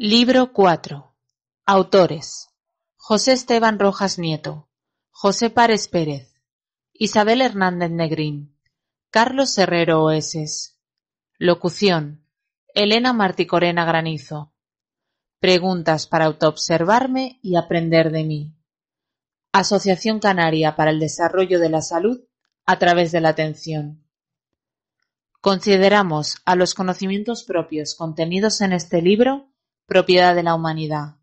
Libro 4. Autores: José Esteban Rojas Nieto, José Párez Pérez, Isabel Hernández Negrín, Carlos Herrero Oeses. Locución: Elena Marticorena Granizo. Preguntas para autoobservarme y aprender de mí. Asociación Canaria para el Desarrollo de la Salud a través de la atención. Consideramos a los conocimientos propios contenidos en este libro propiedad de la humanidad,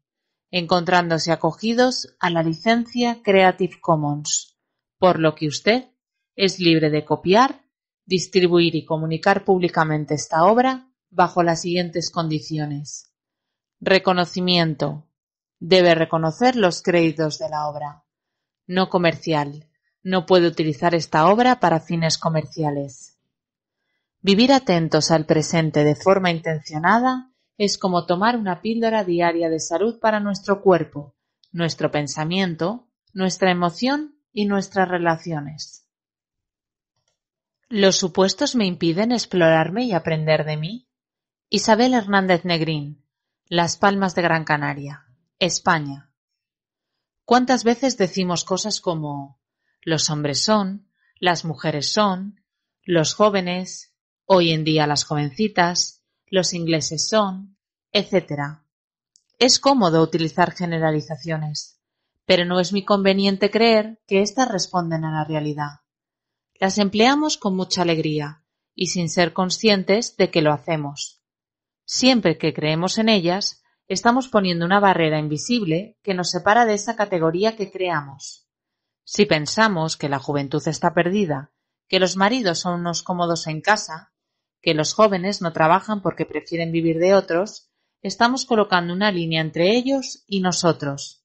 encontrándose acogidos a la licencia Creative Commons, por lo que usted es libre de copiar, distribuir y comunicar públicamente esta obra bajo las siguientes condiciones. Reconocimiento. Debe reconocer los créditos de la obra. No comercial. No puede utilizar esta obra para fines comerciales. Vivir atentos al presente de forma intencionada es como tomar una píldora diaria de salud para nuestro cuerpo, nuestro pensamiento, nuestra emoción y nuestras relaciones. Los supuestos me impiden explorarme y aprender de mí. Isabel Hernández Negrín, Las Palmas de Gran Canaria, España. ¿Cuántas veces decimos cosas como los hombres son, las mujeres son, los jóvenes, hoy en día las jovencitas, los ingleses son, etc. Es cómodo utilizar generalizaciones, pero no es muy conveniente creer que éstas responden a la realidad. Las empleamos con mucha alegría y sin ser conscientes de que lo hacemos. Siempre que creemos en ellas, estamos poniendo una barrera invisible que nos separa de esa categoría que creamos. Si pensamos que la juventud está perdida, que los maridos son unos cómodos en casa, que los jóvenes no trabajan porque prefieren vivir de otros, estamos colocando una línea entre ellos y nosotros.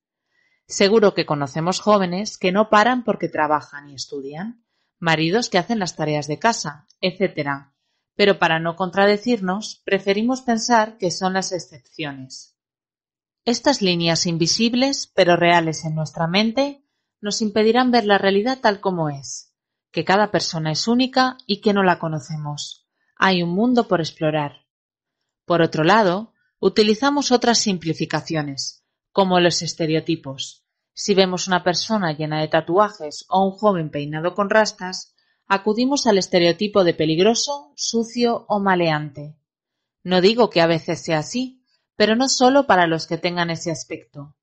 Seguro que conocemos jóvenes que no paran porque trabajan y estudian, maridos que hacen las tareas de casa, etc. Pero para no contradecirnos, preferimos pensar que son las excepciones. Estas líneas invisibles, pero reales en nuestra mente, nos impedirán ver la realidad tal como es, que cada persona es única y que no la conocemos hay un mundo por explorar. Por otro lado, utilizamos otras simplificaciones, como los estereotipos. Si vemos una persona llena de tatuajes o un joven peinado con rastas, acudimos al estereotipo de peligroso, sucio o maleante. No digo que a veces sea así, pero no solo para los que tengan ese aspecto.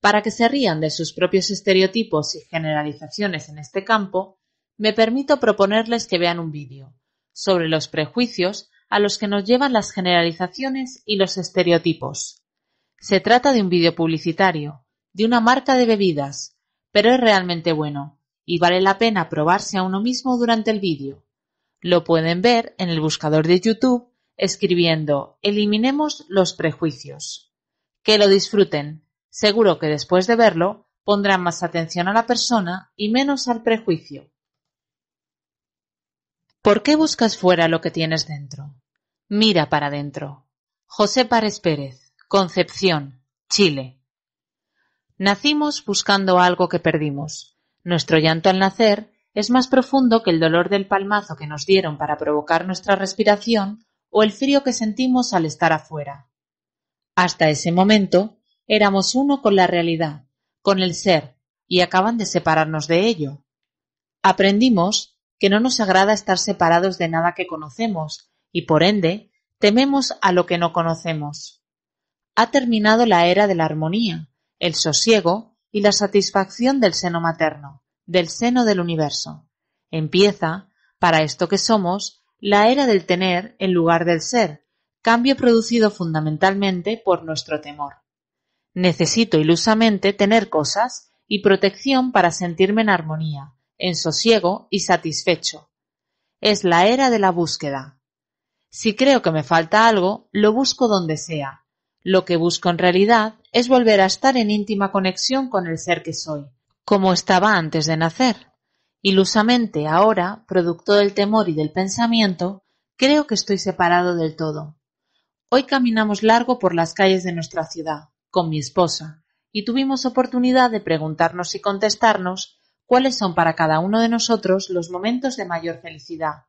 Para que se rían de sus propios estereotipos y generalizaciones en este campo, me permito proponerles que vean un vídeo sobre los prejuicios a los que nos llevan las generalizaciones y los estereotipos. Se trata de un vídeo publicitario, de una marca de bebidas, pero es realmente bueno, y vale la pena probarse a uno mismo durante el vídeo. Lo pueden ver en el buscador de YouTube escribiendo Eliminemos los prejuicios. Que lo disfruten. Seguro que después de verlo pondrán más atención a la persona y menos al prejuicio. ¿Por qué buscas fuera lo que tienes dentro? Mira para dentro. José Párez Pérez, Concepción, Chile. Nacimos buscando algo que perdimos. Nuestro llanto al nacer es más profundo que el dolor del palmazo que nos dieron para provocar nuestra respiración o el frío que sentimos al estar afuera. Hasta ese momento éramos uno con la realidad, con el ser, y acaban de separarnos de ello. Aprendimos que no nos agrada estar separados de nada que conocemos, y por ende, tememos a lo que no conocemos. Ha terminado la era de la armonía, el sosiego y la satisfacción del seno materno, del seno del universo. Empieza, para esto que somos, la era del tener en lugar del ser, cambio producido fundamentalmente por nuestro temor. Necesito ilusamente tener cosas y protección para sentirme en armonía, en sosiego y satisfecho. Es la era de la búsqueda. Si creo que me falta algo, lo busco donde sea. Lo que busco en realidad es volver a estar en íntima conexión con el ser que soy, como estaba antes de nacer. Ilusamente ahora, producto del temor y del pensamiento, creo que estoy separado del todo. Hoy caminamos largo por las calles de nuestra ciudad, con mi esposa, y tuvimos oportunidad de preguntarnos y contestarnos cuáles son para cada uno de nosotros los momentos de mayor felicidad,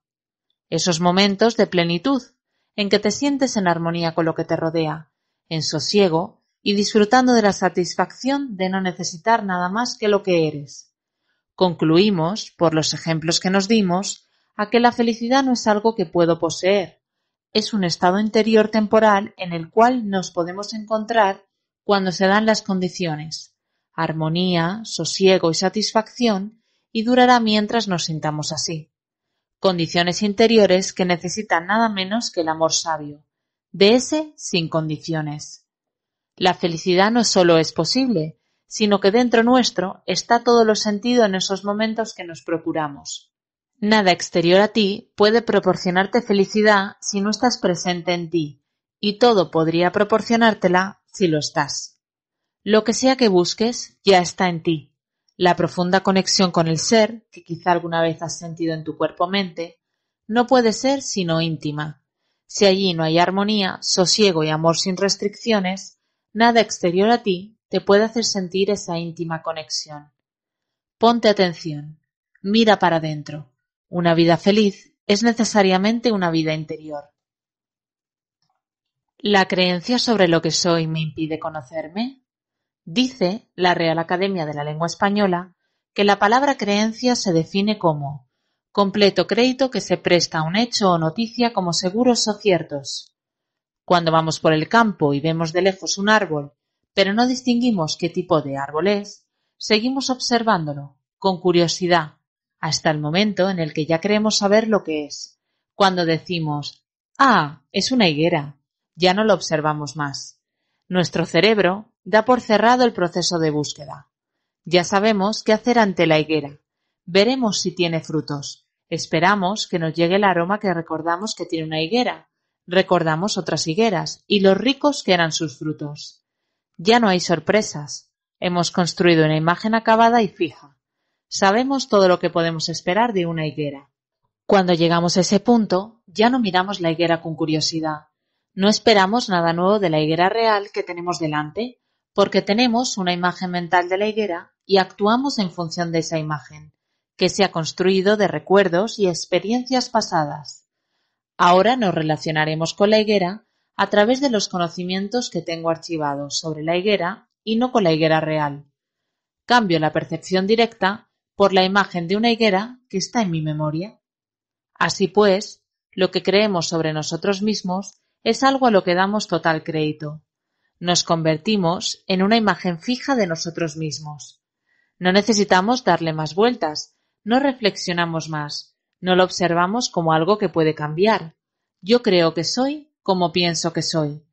esos momentos de plenitud en que te sientes en armonía con lo que te rodea, en sosiego y disfrutando de la satisfacción de no necesitar nada más que lo que eres. Concluimos, por los ejemplos que nos dimos, a que la felicidad no es algo que puedo poseer, es un estado interior temporal en el cual nos podemos encontrar cuando se dan las condiciones armonía, sosiego y satisfacción y durará mientras nos sintamos así. Condiciones interiores que necesitan nada menos que el amor sabio, de ese sin condiciones. La felicidad no solo es posible, sino que dentro nuestro está todo lo sentido en esos momentos que nos procuramos. Nada exterior a ti puede proporcionarte felicidad si no estás presente en ti, y todo podría proporcionártela si lo estás. Lo que sea que busques, ya está en ti. La profunda conexión con el ser, que quizá alguna vez has sentido en tu cuerpo-mente, no puede ser sino íntima. Si allí no hay armonía, sosiego y amor sin restricciones, nada exterior a ti te puede hacer sentir esa íntima conexión. Ponte atención, mira para adentro. Una vida feliz es necesariamente una vida interior. ¿La creencia sobre lo que soy me impide conocerme? Dice la Real Academia de la Lengua Española que la palabra creencia se define como: completo crédito que se presta a un hecho o noticia como seguros o ciertos. Cuando vamos por el campo y vemos de lejos un árbol, pero no distinguimos qué tipo de árbol es, seguimos observándolo, con curiosidad, hasta el momento en el que ya creemos saber lo que es. Cuando decimos, ah, es una higuera, ya no lo observamos más. Nuestro cerebro da por cerrado el proceso de búsqueda. Ya sabemos qué hacer ante la higuera. Veremos si tiene frutos. Esperamos que nos llegue el aroma que recordamos que tiene una higuera. Recordamos otras higueras y los ricos que eran sus frutos. Ya no hay sorpresas. Hemos construido una imagen acabada y fija. Sabemos todo lo que podemos esperar de una higuera. Cuando llegamos a ese punto, ya no miramos la higuera con curiosidad, no esperamos nada nuevo de la higuera real que tenemos delante, porque tenemos una imagen mental de la higuera y actuamos en función de esa imagen, que se ha construido de recuerdos y experiencias pasadas. Ahora nos relacionaremos con la higuera a través de los conocimientos que tengo archivados sobre la higuera y no con la higuera real. Cambio la percepción directa por la imagen de una higuera que está en mi memoria. Así pues, lo que creemos sobre nosotros mismos es algo a lo que damos total crédito. Nos convertimos en una imagen fija de nosotros mismos. No necesitamos darle más vueltas, no reflexionamos más, no lo observamos como algo que puede cambiar. Yo creo que soy como pienso que soy,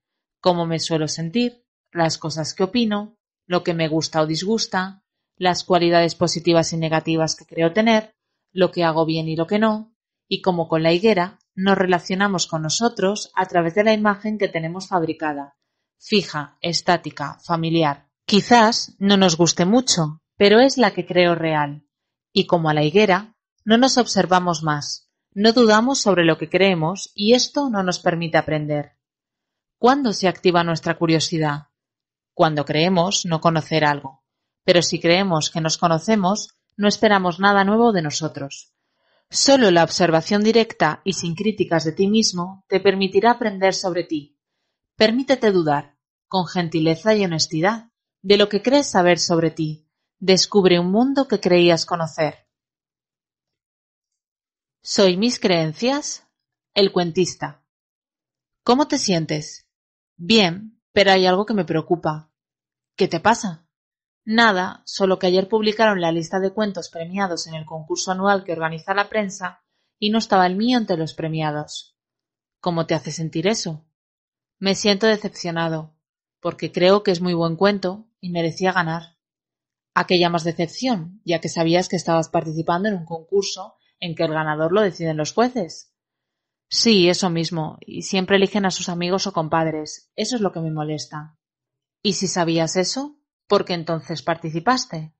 como me suelo sentir, las cosas que opino, lo que me gusta o disgusta, las cualidades positivas y negativas que creo tener, lo que hago bien y lo que no, y como con la higuera, nos relacionamos con nosotros a través de la imagen que tenemos fabricada, fija, estática, familiar. Quizás no nos guste mucho, pero es la que creo real. Y como a la higuera, no nos observamos más, no dudamos sobre lo que creemos y esto no nos permite aprender. ¿Cuándo se activa nuestra curiosidad? Cuando creemos no conocer algo. Pero si creemos que nos conocemos, no esperamos nada nuevo de nosotros. Solo la observación directa y sin críticas de ti mismo te permitirá aprender sobre ti. Permítete dudar, con gentileza y honestidad, de lo que crees saber sobre ti. Descubre un mundo que creías conocer. Soy mis creencias, el cuentista. ¿Cómo te sientes? Bien, pero hay algo que me preocupa. ¿Qué te pasa? Nada, solo que ayer publicaron la lista de cuentos premiados en el concurso anual que organiza la prensa y no estaba el mío entre los premiados. ¿Cómo te hace sentir eso? Me siento decepcionado, porque creo que es muy buen cuento y merecía ganar. ¿A qué llamas decepción, ya que sabías que estabas participando en un concurso en que el ganador lo deciden los jueces? Sí, eso mismo, y siempre eligen a sus amigos o compadres. Eso es lo que me molesta. ¿Y si sabías eso? porque entonces participaste.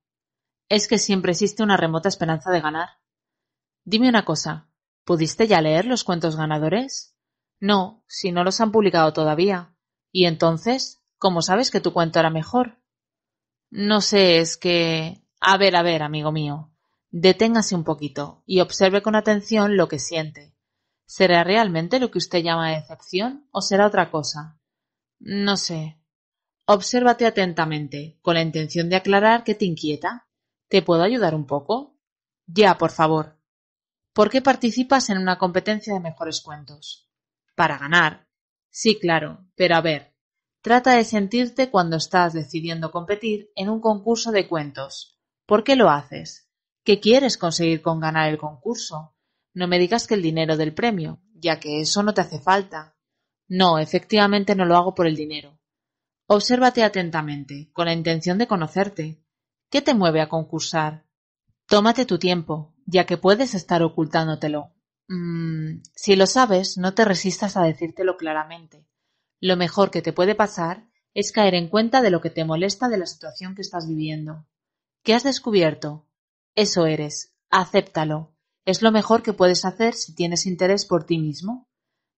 Es que siempre existe una remota esperanza de ganar. Dime una cosa, ¿pudiste ya leer los cuentos ganadores? No, si no los han publicado todavía. ¿Y entonces? ¿Cómo sabes que tu cuento era mejor? No sé, es que. A ver, a ver, amigo mío. Deténgase un poquito y observe con atención lo que siente. ¿Será realmente lo que usted llama decepción o será otra cosa? No sé. Obsérvate atentamente, con la intención de aclarar que te inquieta. ¿Te puedo ayudar un poco? Ya, por favor. ¿Por qué participas en una competencia de mejores cuentos? Para ganar. Sí, claro, pero a ver. Trata de sentirte cuando estás decidiendo competir en un concurso de cuentos. ¿Por qué lo haces? ¿Qué quieres conseguir con ganar el concurso? No me digas que el dinero del premio, ya que eso no te hace falta. No, efectivamente no lo hago por el dinero. Obsérvate atentamente, con la intención de conocerte. ¿Qué te mueve a concursar? Tómate tu tiempo, ya que puedes estar ocultándotelo. Mm, si lo sabes, no te resistas a decírtelo claramente. Lo mejor que te puede pasar es caer en cuenta de lo que te molesta de la situación que estás viviendo. ¿Qué has descubierto? Eso eres. Acéptalo. Es lo mejor que puedes hacer si tienes interés por ti mismo.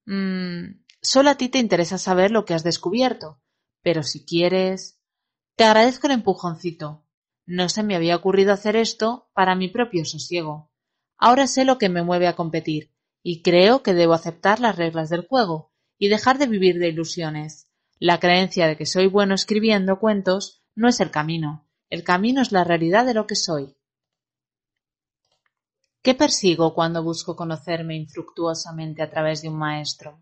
Mm, solo a ti te interesa saber lo que has descubierto, pero si quieres... Te agradezco el empujoncito. No se me había ocurrido hacer esto para mi propio sosiego. Ahora sé lo que me mueve a competir, y creo que debo aceptar las reglas del juego y dejar de vivir de ilusiones. La creencia de que soy bueno escribiendo cuentos no es el camino. El camino es la realidad de lo que soy. ¿Qué persigo cuando busco conocerme infructuosamente a través de un maestro?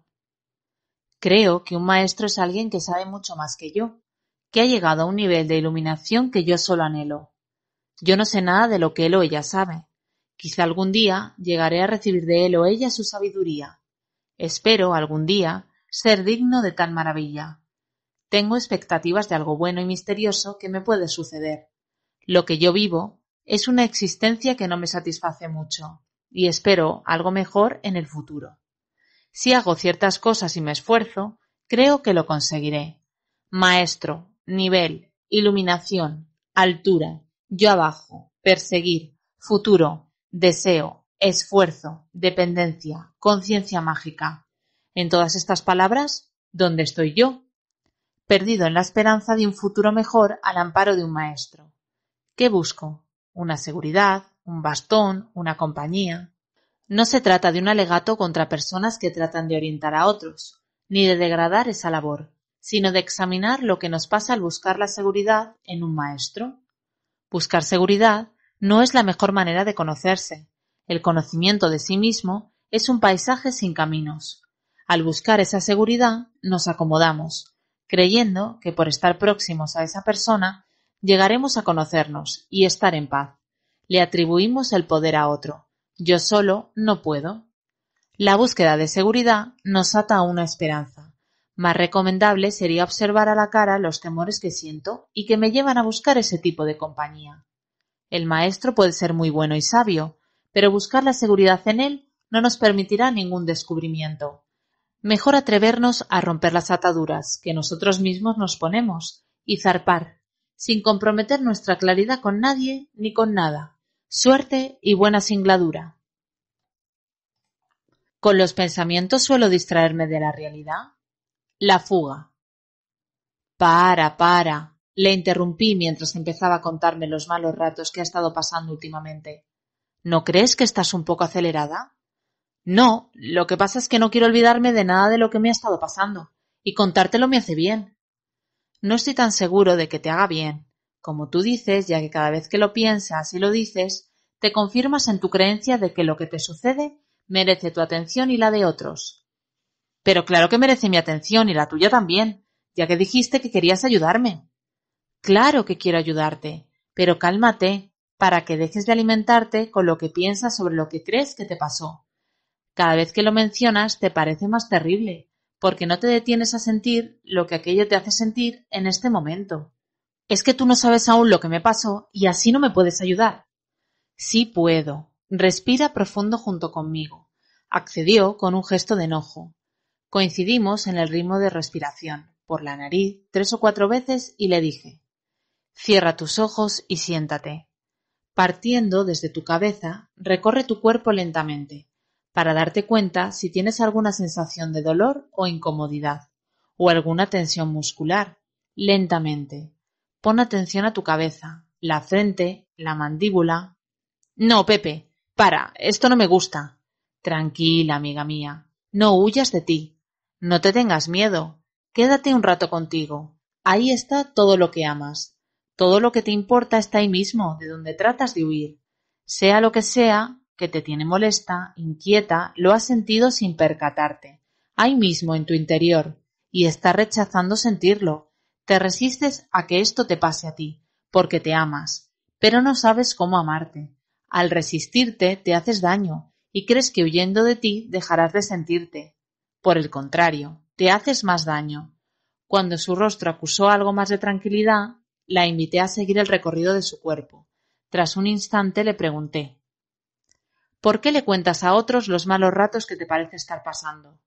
Creo que un maestro es alguien que sabe mucho más que yo, que ha llegado a un nivel de iluminación que yo solo anhelo. Yo no sé nada de lo que él o ella sabe. Quizá algún día llegaré a recibir de él o ella su sabiduría. Espero algún día ser digno de tal maravilla. Tengo expectativas de algo bueno y misterioso que me puede suceder. Lo que yo vivo es una existencia que no me satisface mucho, y espero algo mejor en el futuro. Si hago ciertas cosas y me esfuerzo, creo que lo conseguiré. Maestro, nivel, iluminación, altura, yo abajo, perseguir, futuro, deseo, esfuerzo, dependencia, conciencia mágica. En todas estas palabras, ¿dónde estoy yo? Perdido en la esperanza de un futuro mejor al amparo de un maestro. ¿Qué busco? Una seguridad, un bastón, una compañía. No se trata de un alegato contra personas que tratan de orientar a otros, ni de degradar esa labor, sino de examinar lo que nos pasa al buscar la seguridad en un maestro. Buscar seguridad no es la mejor manera de conocerse. El conocimiento de sí mismo es un paisaje sin caminos. Al buscar esa seguridad nos acomodamos, creyendo que por estar próximos a esa persona llegaremos a conocernos y estar en paz. Le atribuimos el poder a otro yo solo no puedo. La búsqueda de seguridad nos ata a una esperanza. Más recomendable sería observar a la cara los temores que siento y que me llevan a buscar ese tipo de compañía. El maestro puede ser muy bueno y sabio, pero buscar la seguridad en él no nos permitirá ningún descubrimiento. Mejor atrevernos a romper las ataduras que nosotros mismos nos ponemos y zarpar, sin comprometer nuestra claridad con nadie ni con nada. Suerte y buena singladura. Con los pensamientos suelo distraerme de la realidad. La fuga. Para, para. Le interrumpí mientras empezaba a contarme los malos ratos que ha estado pasando últimamente. ¿No crees que estás un poco acelerada? No, lo que pasa es que no quiero olvidarme de nada de lo que me ha estado pasando, y contártelo me hace bien. No estoy tan seguro de que te haga bien, como tú dices, ya que cada vez que lo piensas y lo dices, te confirmas en tu creencia de que lo que te sucede merece tu atención y la de otros. Pero claro que merece mi atención y la tuya también, ya que dijiste que querías ayudarme. Claro que quiero ayudarte, pero cálmate para que dejes de alimentarte con lo que piensas sobre lo que crees que te pasó. Cada vez que lo mencionas te parece más terrible, porque no te detienes a sentir lo que aquello te hace sentir en este momento. Es que tú no sabes aún lo que me pasó y así no me puedes ayudar. Sí puedo. Respira profundo junto conmigo. Accedió con un gesto de enojo. Coincidimos en el ritmo de respiración, por la nariz, tres o cuatro veces y le dije, Cierra tus ojos y siéntate. Partiendo desde tu cabeza, recorre tu cuerpo lentamente, para darte cuenta si tienes alguna sensación de dolor o incomodidad, o alguna tensión muscular, lentamente, pon atención a tu cabeza, la frente, la mandíbula... No, Pepe, para, esto no me gusta. Tranquila, amiga mía, no huyas de ti. No te tengas miedo. Quédate un rato contigo. Ahí está todo lo que amas. Todo lo que te importa está ahí mismo, de donde tratas de huir. Sea lo que sea que te tiene molesta, inquieta, lo has sentido sin percatarte, ahí mismo en tu interior, y está rechazando sentirlo, te resistes a que esto te pase a ti, porque te amas, pero no sabes cómo amarte. Al resistirte te haces daño y crees que huyendo de ti dejarás de sentirte. Por el contrario, te haces más daño. Cuando su rostro acusó algo más de tranquilidad, la invité a seguir el recorrido de su cuerpo. Tras un instante le pregunté ¿Por qué le cuentas a otros los malos ratos que te parece estar pasando?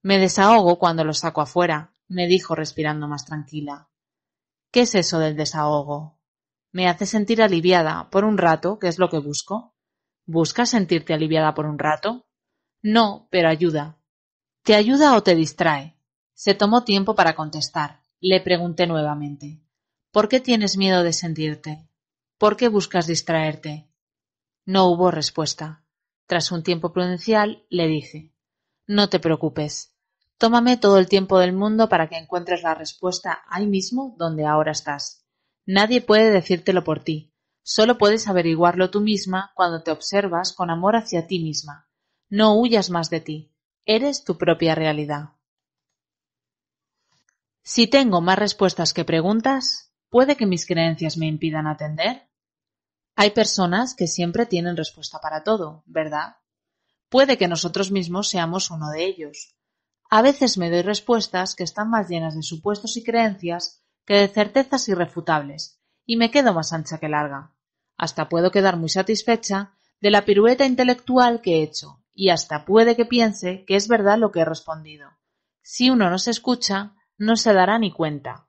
Me desahogo cuando los saco afuera, me dijo respirando más tranquila. ¿Qué es eso del desahogo? Me hace sentir aliviada por un rato, que es lo que busco. ¿Buscas sentirte aliviada por un rato? No, pero ayuda. ¿Te ayuda o te distrae? Se tomó tiempo para contestar. Le pregunté nuevamente. ¿Por qué tienes miedo de sentirte? ¿Por qué buscas distraerte? No hubo respuesta. Tras un tiempo prudencial, le dije No te preocupes. Tómame todo el tiempo del mundo para que encuentres la respuesta ahí mismo donde ahora estás. Nadie puede decírtelo por ti. Solo puedes averiguarlo tú misma cuando te observas con amor hacia ti misma. No huyas más de ti. Eres tu propia realidad. Si tengo más respuestas que preguntas, ¿puede que mis creencias me impidan atender? Hay personas que siempre tienen respuesta para todo, ¿verdad? Puede que nosotros mismos seamos uno de ellos. A veces me doy respuestas que están más llenas de supuestos y creencias que de certezas irrefutables, y me quedo más ancha que larga. Hasta puedo quedar muy satisfecha de la pirueta intelectual que he hecho, y hasta puede que piense que es verdad lo que he respondido. Si uno no se escucha, no se dará ni cuenta.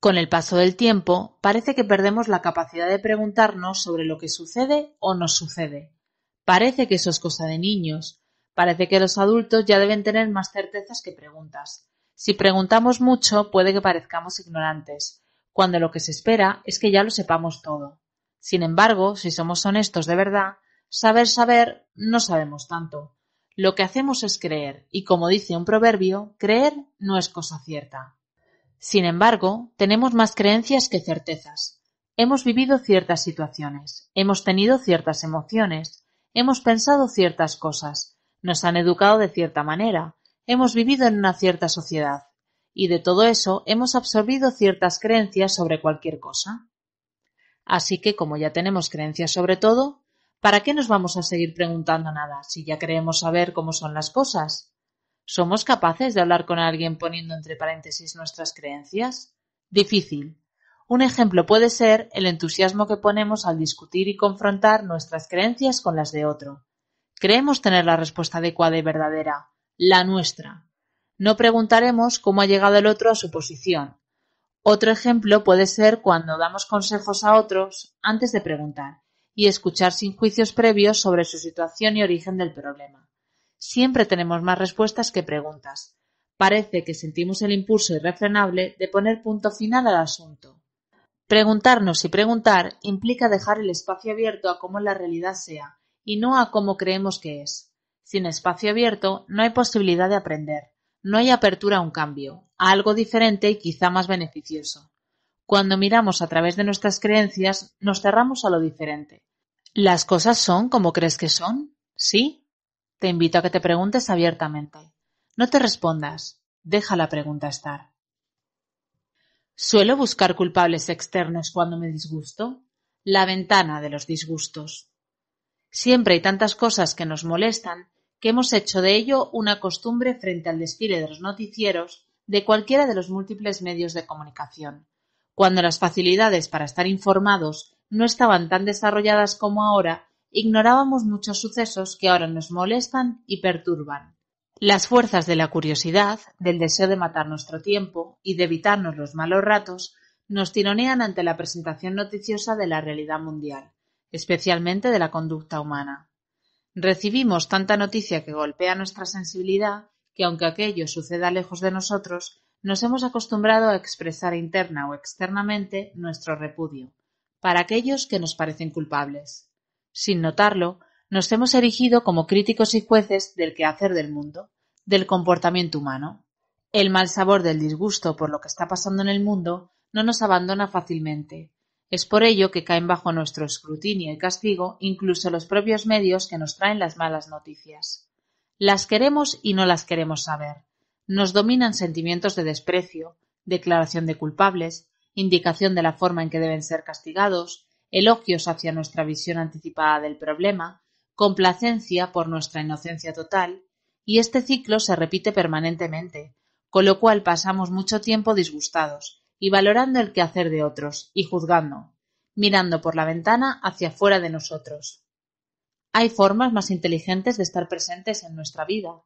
Con el paso del tiempo, parece que perdemos la capacidad de preguntarnos sobre lo que sucede o nos sucede. Parece que eso es cosa de niños, Parece que los adultos ya deben tener más certezas que preguntas. Si preguntamos mucho, puede que parezcamos ignorantes, cuando lo que se espera es que ya lo sepamos todo. Sin embargo, si somos honestos de verdad, saber saber no sabemos tanto. Lo que hacemos es creer, y como dice un proverbio, creer no es cosa cierta. Sin embargo, tenemos más creencias que certezas. Hemos vivido ciertas situaciones, hemos tenido ciertas emociones, hemos pensado ciertas cosas, nos han educado de cierta manera, hemos vivido en una cierta sociedad, y de todo eso hemos absorbido ciertas creencias sobre cualquier cosa. Así que como ya tenemos creencias sobre todo, ¿para qué nos vamos a seguir preguntando nada si ya creemos saber cómo son las cosas? ¿Somos capaces de hablar con alguien poniendo entre paréntesis nuestras creencias? Difícil. Un ejemplo puede ser el entusiasmo que ponemos al discutir y confrontar nuestras creencias con las de otro, Creemos tener la respuesta adecuada y verdadera, la nuestra. No preguntaremos cómo ha llegado el otro a su posición. Otro ejemplo puede ser cuando damos consejos a otros antes de preguntar y escuchar sin juicios previos sobre su situación y origen del problema. Siempre tenemos más respuestas que preguntas. Parece que sentimos el impulso irrefrenable de poner punto final al asunto. Preguntarnos y preguntar implica dejar el espacio abierto a cómo la realidad sea y no a como creemos que es. Sin espacio abierto no hay posibilidad de aprender, no hay apertura a un cambio, a algo diferente y quizá más beneficioso. Cuando miramos a través de nuestras creencias, nos cerramos a lo diferente. ¿Las cosas son como crees que son? ¿Sí? Te invito a que te preguntes abiertamente. No te respondas, deja la pregunta estar. Suelo buscar culpables externos cuando me disgusto. La ventana de los disgustos. Siempre hay tantas cosas que nos molestan que hemos hecho de ello una costumbre frente al desfile de los noticieros de cualquiera de los múltiples medios de comunicación, cuando las facilidades para estar informados no estaban tan desarrolladas como ahora, ignorábamos muchos sucesos que ahora nos molestan y perturban. Las fuerzas de la curiosidad, del deseo de matar nuestro tiempo y de evitarnos los malos ratos, nos tironean ante la presentación noticiosa de la realidad mundial especialmente de la conducta humana. Recibimos tanta noticia que golpea nuestra sensibilidad que aunque aquello suceda lejos de nosotros, nos hemos acostumbrado a expresar interna o externamente nuestro repudio para aquellos que nos parecen culpables. Sin notarlo, nos hemos erigido como críticos y jueces del quehacer del mundo, del comportamiento humano. El mal sabor del disgusto por lo que está pasando en el mundo no nos abandona fácilmente, es por ello que caen bajo nuestro escrutinio y castigo incluso los propios medios que nos traen las malas noticias. Las queremos y no las queremos saber. Nos dominan sentimientos de desprecio, declaración de culpables, indicación de la forma en que deben ser castigados, elogios hacia nuestra visión anticipada del problema, complacencia por nuestra inocencia total, y este ciclo se repite permanentemente, con lo cual pasamos mucho tiempo disgustados, y valorando el quehacer de otros, y juzgando, mirando por la ventana hacia fuera de nosotros. Hay formas más inteligentes de estar presentes en nuestra vida.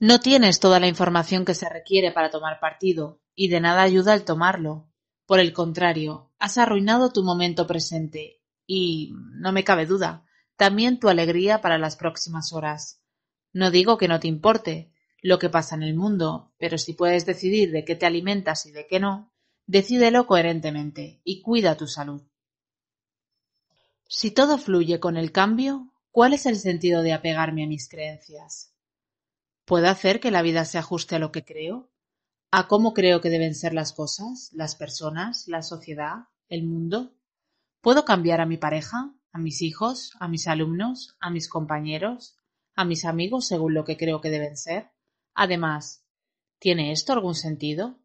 No tienes toda la información que se requiere para tomar partido, y de nada ayuda el tomarlo. Por el contrario, has arruinado tu momento presente y, no me cabe duda, también tu alegría para las próximas horas. No digo que no te importe lo que pasa en el mundo, pero si puedes decidir de qué te alimentas y de qué no, decídelo coherentemente y cuida tu salud. Si todo fluye con el cambio, ¿cuál es el sentido de apegarme a mis creencias? ¿Puedo hacer que la vida se ajuste a lo que creo? ¿A cómo creo que deben ser las cosas, las personas, la sociedad, el mundo? ¿Puedo cambiar a mi pareja, a mis hijos, a mis alumnos, a mis compañeros, a mis amigos según lo que creo que deben ser? Además, ¿tiene esto algún sentido?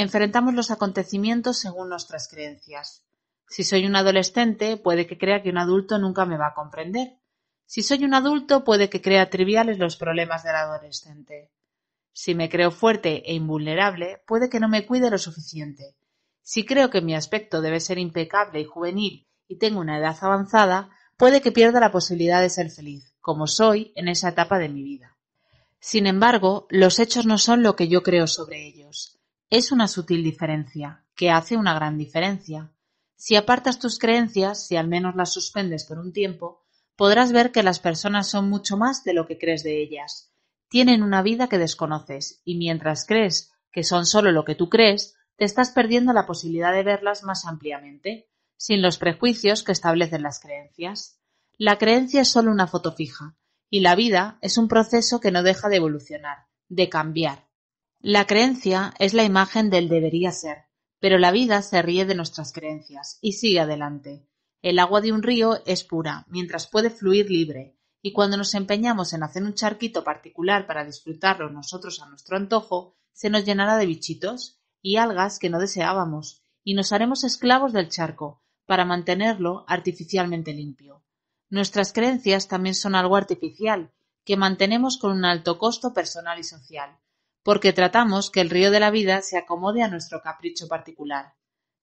Enfrentamos los acontecimientos según nuestras creencias. Si soy un adolescente, puede que crea que un adulto nunca me va a comprender. Si soy un adulto, puede que crea triviales los problemas del adolescente. Si me creo fuerte e invulnerable, puede que no me cuide lo suficiente. Si creo que mi aspecto debe ser impecable y juvenil y tengo una edad avanzada, puede que pierda la posibilidad de ser feliz, como soy en esa etapa de mi vida. Sin embargo, los hechos no son lo que yo creo sobre ellos. Es una sutil diferencia, que hace una gran diferencia. Si apartas tus creencias, si al menos las suspendes por un tiempo, podrás ver que las personas son mucho más de lo que crees de ellas. Tienen una vida que desconoces, y mientras crees que son solo lo que tú crees, te estás perdiendo la posibilidad de verlas más ampliamente, sin los prejuicios que establecen las creencias. La creencia es solo una foto fija, y la vida es un proceso que no deja de evolucionar, de cambiar, la creencia es la imagen del debería ser, pero la vida se ríe de nuestras creencias y sigue adelante. El agua de un río es pura, mientras puede fluir libre, y cuando nos empeñamos en hacer un charquito particular para disfrutarlo nosotros a nuestro antojo, se nos llenará de bichitos y algas que no deseábamos, y nos haremos esclavos del charco, para mantenerlo artificialmente limpio. Nuestras creencias también son algo artificial, que mantenemos con un alto costo personal y social, porque tratamos que el río de la vida se acomode a nuestro capricho particular.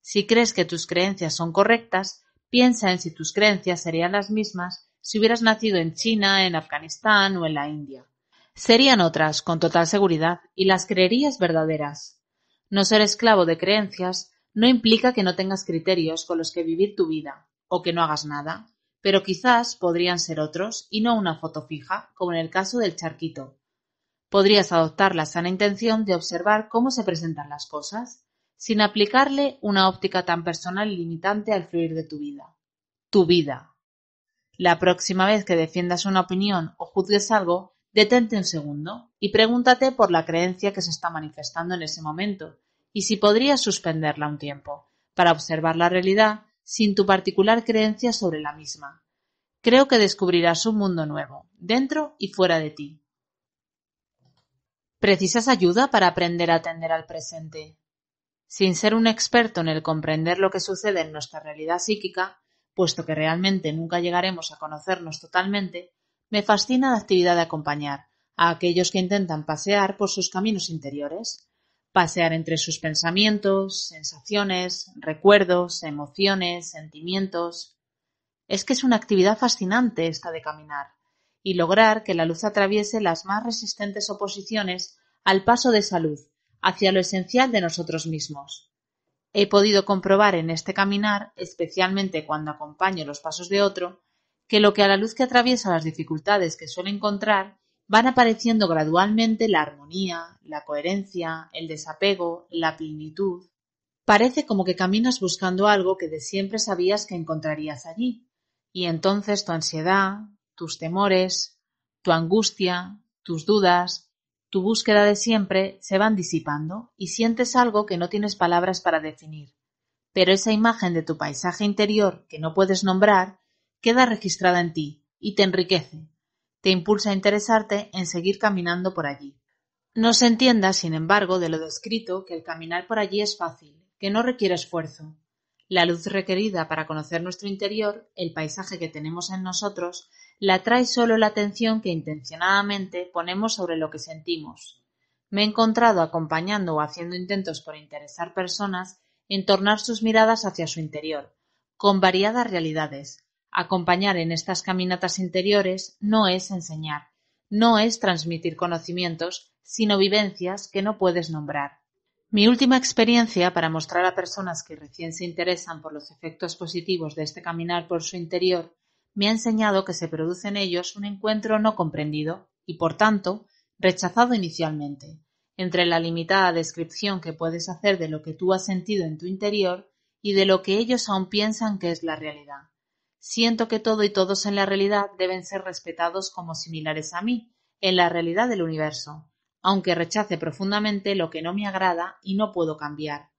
Si crees que tus creencias son correctas, piensa en si tus creencias serían las mismas si hubieras nacido en China, en Afganistán o en la India. Serían otras, con total seguridad, y las creerías verdaderas. No ser esclavo de creencias no implica que no tengas criterios con los que vivir tu vida, o que no hagas nada, pero quizás podrían ser otros y no una foto fija, como en el caso del charquito, Podrías adoptar la sana intención de observar cómo se presentan las cosas, sin aplicarle una óptica tan personal y limitante al fluir de tu vida. Tu vida. La próxima vez que defiendas una opinión o juzgues algo, detente un segundo y pregúntate por la creencia que se está manifestando en ese momento y si podrías suspenderla un tiempo para observar la realidad sin tu particular creencia sobre la misma. Creo que descubrirás un mundo nuevo, dentro y fuera de ti, ¿Precisas ayuda para aprender a atender al presente? Sin ser un experto en el comprender lo que sucede en nuestra realidad psíquica, puesto que realmente nunca llegaremos a conocernos totalmente, me fascina la actividad de acompañar a aquellos que intentan pasear por sus caminos interiores, pasear entre sus pensamientos, sensaciones, recuerdos, emociones, sentimientos. Es que es una actividad fascinante esta de caminar y lograr que la luz atraviese las más resistentes oposiciones al paso de esa luz hacia lo esencial de nosotros mismos. He podido comprobar en este caminar, especialmente cuando acompaño los pasos de otro, que lo que a la luz que atraviesa las dificultades que suele encontrar van apareciendo gradualmente la armonía, la coherencia, el desapego, la plenitud. Parece como que caminas buscando algo que de siempre sabías que encontrarías allí, y entonces tu ansiedad, tus temores, tu angustia, tus dudas, tu búsqueda de siempre se van disipando y sientes algo que no tienes palabras para definir. Pero esa imagen de tu paisaje interior que no puedes nombrar queda registrada en ti y te enriquece, te impulsa a interesarte en seguir caminando por allí. No se entienda, sin embargo, de lo descrito que el caminar por allí es fácil, que no requiere esfuerzo. La luz requerida para conocer nuestro interior, el paisaje que tenemos en nosotros, la trae solo la atención que intencionadamente ponemos sobre lo que sentimos. Me he encontrado acompañando o haciendo intentos por interesar personas en tornar sus miradas hacia su interior, con variadas realidades. Acompañar en estas caminatas interiores no es enseñar, no es transmitir conocimientos, sino vivencias que no puedes nombrar. Mi última experiencia para mostrar a personas que recién se interesan por los efectos positivos de este caminar por su interior me ha enseñado que se produce en ellos un encuentro no comprendido y, por tanto, rechazado inicialmente, entre la limitada descripción que puedes hacer de lo que tú has sentido en tu interior y de lo que ellos aún piensan que es la realidad. Siento que todo y todos en la realidad deben ser respetados como similares a mí, en la realidad del universo, aunque rechace profundamente lo que no me agrada y no puedo cambiar.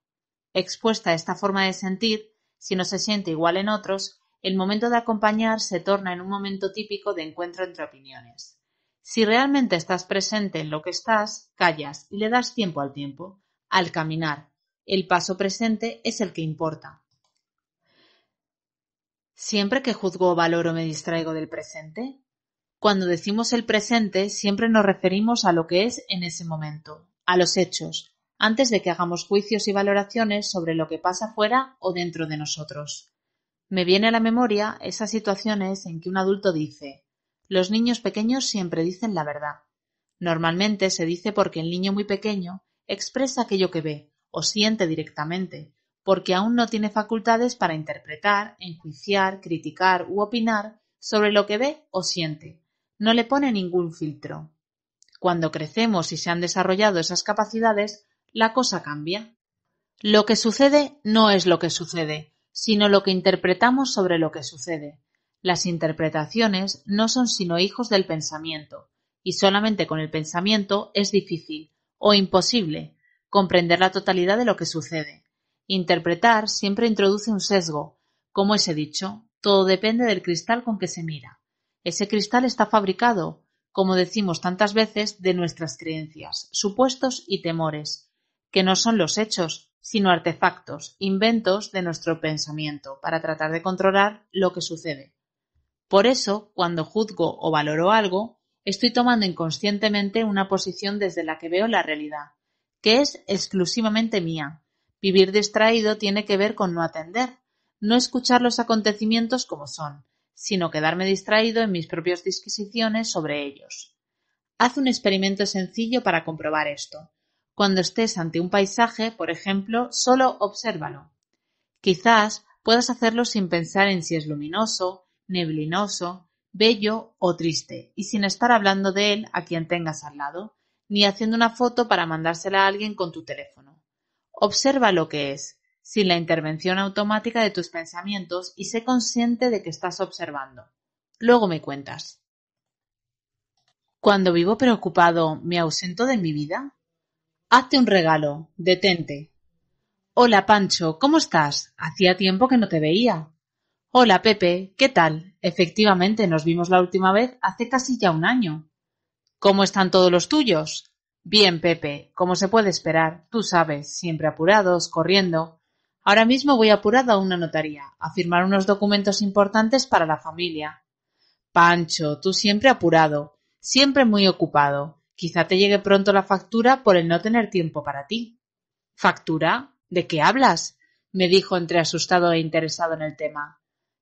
Expuesta a esta forma de sentir, si no se siente igual en otros, el momento de acompañar se torna en un momento típico de encuentro entre opiniones. Si realmente estás presente en lo que estás, callas y le das tiempo al tiempo. Al caminar, el paso presente es el que importa. Siempre que juzgo o valoro me distraigo del presente. Cuando decimos el presente, siempre nos referimos a lo que es en ese momento, a los hechos, antes de que hagamos juicios y valoraciones sobre lo que pasa fuera o dentro de nosotros. Me viene a la memoria esas situaciones en que un adulto dice: "Los niños pequeños siempre dicen la verdad". Normalmente se dice porque el niño muy pequeño expresa aquello que ve o siente directamente, porque aún no tiene facultades para interpretar, enjuiciar, criticar u opinar sobre lo que ve o siente. No le pone ningún filtro. Cuando crecemos y se han desarrollado esas capacidades, la cosa cambia. Lo que sucede no es lo que sucede, sino lo que interpretamos sobre lo que sucede. Las interpretaciones no son sino hijos del pensamiento, y solamente con el pensamiento es difícil o imposible comprender la totalidad de lo que sucede. Interpretar siempre introduce un sesgo. Como os he dicho, todo depende del cristal con que se mira. Ese cristal está fabricado, como decimos tantas veces, de nuestras creencias, supuestos y temores, que no son los hechos, sino artefactos, inventos de nuestro pensamiento, para tratar de controlar lo que sucede. Por eso, cuando juzgo o valoro algo, estoy tomando inconscientemente una posición desde la que veo la realidad, que es exclusivamente mía. Vivir distraído tiene que ver con no atender, no escuchar los acontecimientos como son, sino quedarme distraído en mis propias disquisiciones sobre ellos. Haz un experimento sencillo para comprobar esto. Cuando estés ante un paisaje, por ejemplo, solo obsérvalo. Quizás puedas hacerlo sin pensar en si es luminoso, neblinoso, bello o triste, y sin estar hablando de él a quien tengas al lado, ni haciendo una foto para mandársela a alguien con tu teléfono. Observa lo que es, sin la intervención automática de tus pensamientos y sé consciente de que estás observando. Luego me cuentas. Cuando vivo preocupado, ¿me ausento de mi vida? Hazte un regalo. Detente. Hola, Pancho, ¿cómo estás? Hacía tiempo que no te veía. Hola, Pepe, ¿qué tal? Efectivamente, nos vimos la última vez hace casi ya un año. ¿Cómo están todos los tuyos? Bien, Pepe, como se puede esperar, tú sabes, siempre apurados, corriendo. Ahora mismo voy apurado a una notaría, a firmar unos documentos importantes para la familia. Pancho, tú siempre apurado, siempre muy ocupado. Quizá te llegue pronto la factura por el no tener tiempo para ti. ¿Factura? ¿De qué hablas? me dijo entre asustado e interesado en el tema.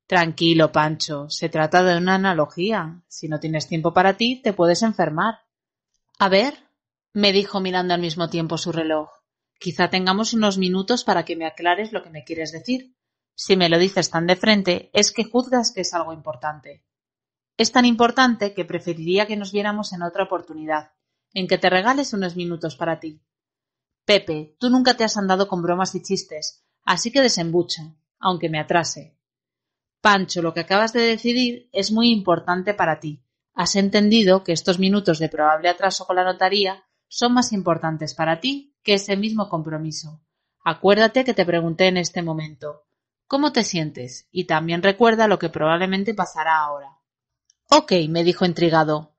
Tranquilo, Pancho, se trata de una analogía. Si no tienes tiempo para ti, te puedes enfermar. A ver, me dijo mirando al mismo tiempo su reloj. Quizá tengamos unos minutos para que me aclares lo que me quieres decir. Si me lo dices tan de frente, es que juzgas que es algo importante. Es tan importante que preferiría que nos viéramos en otra oportunidad, en que te regales unos minutos para ti. Pepe, tú nunca te has andado con bromas y chistes, así que desembucha, aunque me atrase. Pancho, lo que acabas de decidir es muy importante para ti. Has entendido que estos minutos de probable atraso con la notaría son más importantes para ti que ese mismo compromiso. Acuérdate que te pregunté en este momento ¿Cómo te sientes? Y también recuerda lo que probablemente pasará ahora. Ok, me dijo intrigado.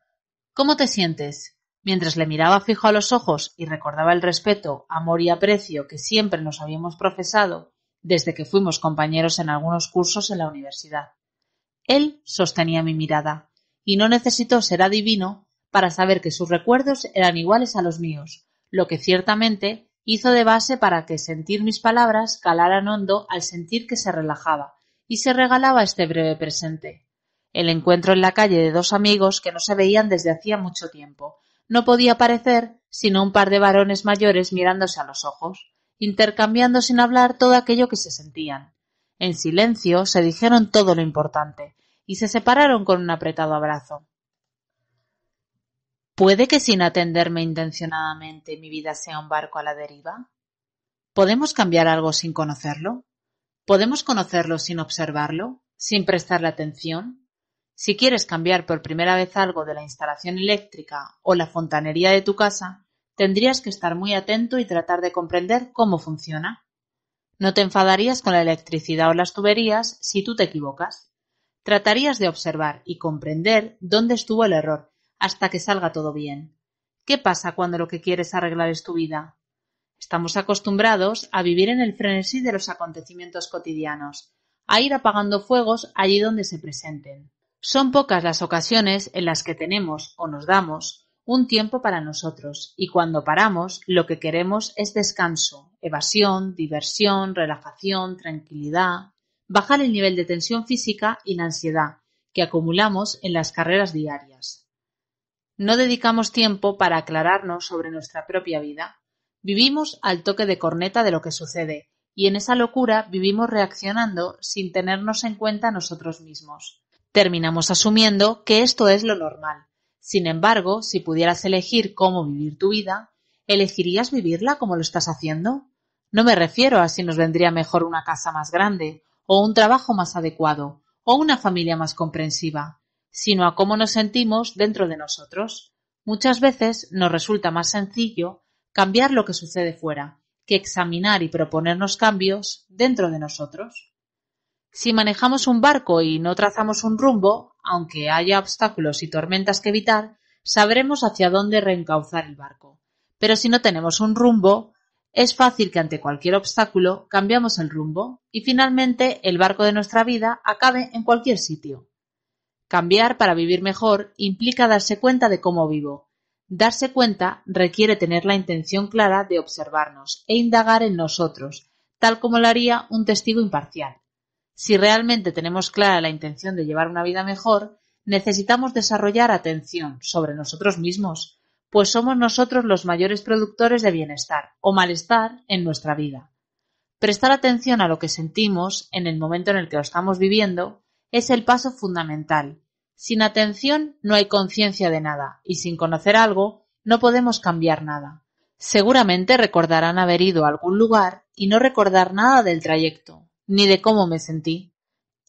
¿Cómo te sientes? mientras le miraba fijo a los ojos y recordaba el respeto, amor y aprecio que siempre nos habíamos profesado desde que fuimos compañeros en algunos cursos en la universidad. Él sostenía mi mirada, y no necesitó ser adivino para saber que sus recuerdos eran iguales a los míos, lo que ciertamente hizo de base para que sentir mis palabras calaran hondo al sentir que se relajaba y se regalaba este breve presente. El encuentro en la calle de dos amigos que no se veían desde hacía mucho tiempo, no podía parecer sino un par de varones mayores mirándose a los ojos, intercambiando sin hablar todo aquello que se sentían. En silencio se dijeron todo lo importante y se separaron con un apretado abrazo. ¿Puede que sin atenderme intencionadamente mi vida sea un barco a la deriva? ¿Podemos cambiar algo sin conocerlo? ¿Podemos conocerlo sin observarlo, sin prestarle atención? Si quieres cambiar por primera vez algo de la instalación eléctrica o la fontanería de tu casa, tendrías que estar muy atento y tratar de comprender cómo funciona. No te enfadarías con la electricidad o las tuberías si tú te equivocas. Tratarías de observar y comprender dónde estuvo el error hasta que salga todo bien. ¿Qué pasa cuando lo que quieres arreglar es tu vida? Estamos acostumbrados a vivir en el frenesí de los acontecimientos cotidianos, a ir apagando fuegos allí donde se presenten. Son pocas las ocasiones en las que tenemos o nos damos un tiempo para nosotros y cuando paramos lo que queremos es descanso, evasión, diversión, relajación, tranquilidad, bajar el nivel de tensión física y la ansiedad que acumulamos en las carreras diarias. No dedicamos tiempo para aclararnos sobre nuestra propia vida. Vivimos al toque de corneta de lo que sucede y en esa locura vivimos reaccionando sin tenernos en cuenta nosotros mismos terminamos asumiendo que esto es lo normal. Sin embargo, si pudieras elegir cómo vivir tu vida, ¿elegirías vivirla como lo estás haciendo? No me refiero a si nos vendría mejor una casa más grande, o un trabajo más adecuado, o una familia más comprensiva, sino a cómo nos sentimos dentro de nosotros. Muchas veces nos resulta más sencillo cambiar lo que sucede fuera, que examinar y proponernos cambios dentro de nosotros. Si manejamos un barco y no trazamos un rumbo, aunque haya obstáculos y tormentas que evitar, sabremos hacia dónde reencauzar el barco. Pero si no tenemos un rumbo, es fácil que ante cualquier obstáculo cambiamos el rumbo y finalmente el barco de nuestra vida acabe en cualquier sitio. Cambiar para vivir mejor implica darse cuenta de cómo vivo. Darse cuenta requiere tener la intención clara de observarnos e indagar en nosotros, tal como lo haría un testigo imparcial. Si realmente tenemos clara la intención de llevar una vida mejor, necesitamos desarrollar atención sobre nosotros mismos, pues somos nosotros los mayores productores de bienestar o malestar en nuestra vida. Prestar atención a lo que sentimos en el momento en el que lo estamos viviendo es el paso fundamental. Sin atención no hay conciencia de nada y sin conocer algo no podemos cambiar nada. Seguramente recordarán haber ido a algún lugar y no recordar nada del trayecto, ni de cómo me sentí.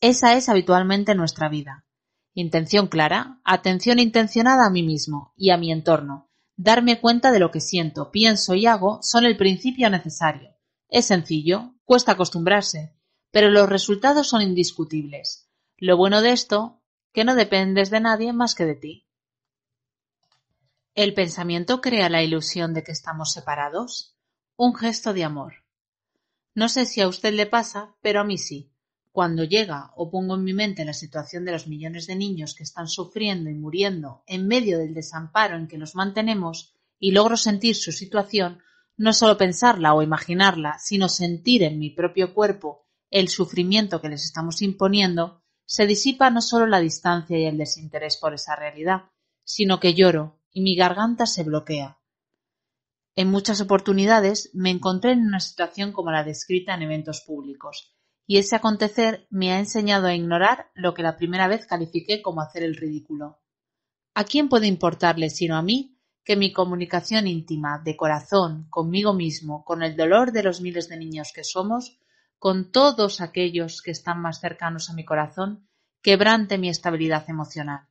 Esa es habitualmente nuestra vida. Intención clara, atención intencionada a mí mismo y a mi entorno. Darme cuenta de lo que siento, pienso y hago son el principio necesario. Es sencillo, cuesta acostumbrarse, pero los resultados son indiscutibles. Lo bueno de esto, que no dependes de nadie más que de ti. ¿El pensamiento crea la ilusión de que estamos separados? Un gesto de amor. No sé si a usted le pasa, pero a mí sí. Cuando llega o pongo en mi mente la situación de los millones de niños que están sufriendo y muriendo en medio del desamparo en que los mantenemos y logro sentir su situación, no solo pensarla o imaginarla, sino sentir en mi propio cuerpo el sufrimiento que les estamos imponiendo, se disipa no solo la distancia y el desinterés por esa realidad, sino que lloro y mi garganta se bloquea en muchas oportunidades me encontré en una situación como la descrita en eventos públicos, y ese acontecer me ha enseñado a ignorar lo que la primera vez califiqué como hacer el ridículo. ¿A quién puede importarle sino a mí que mi comunicación íntima, de corazón, conmigo mismo, con el dolor de los miles de niños que somos, con todos aquellos que están más cercanos a mi corazón, quebrante mi estabilidad emocional?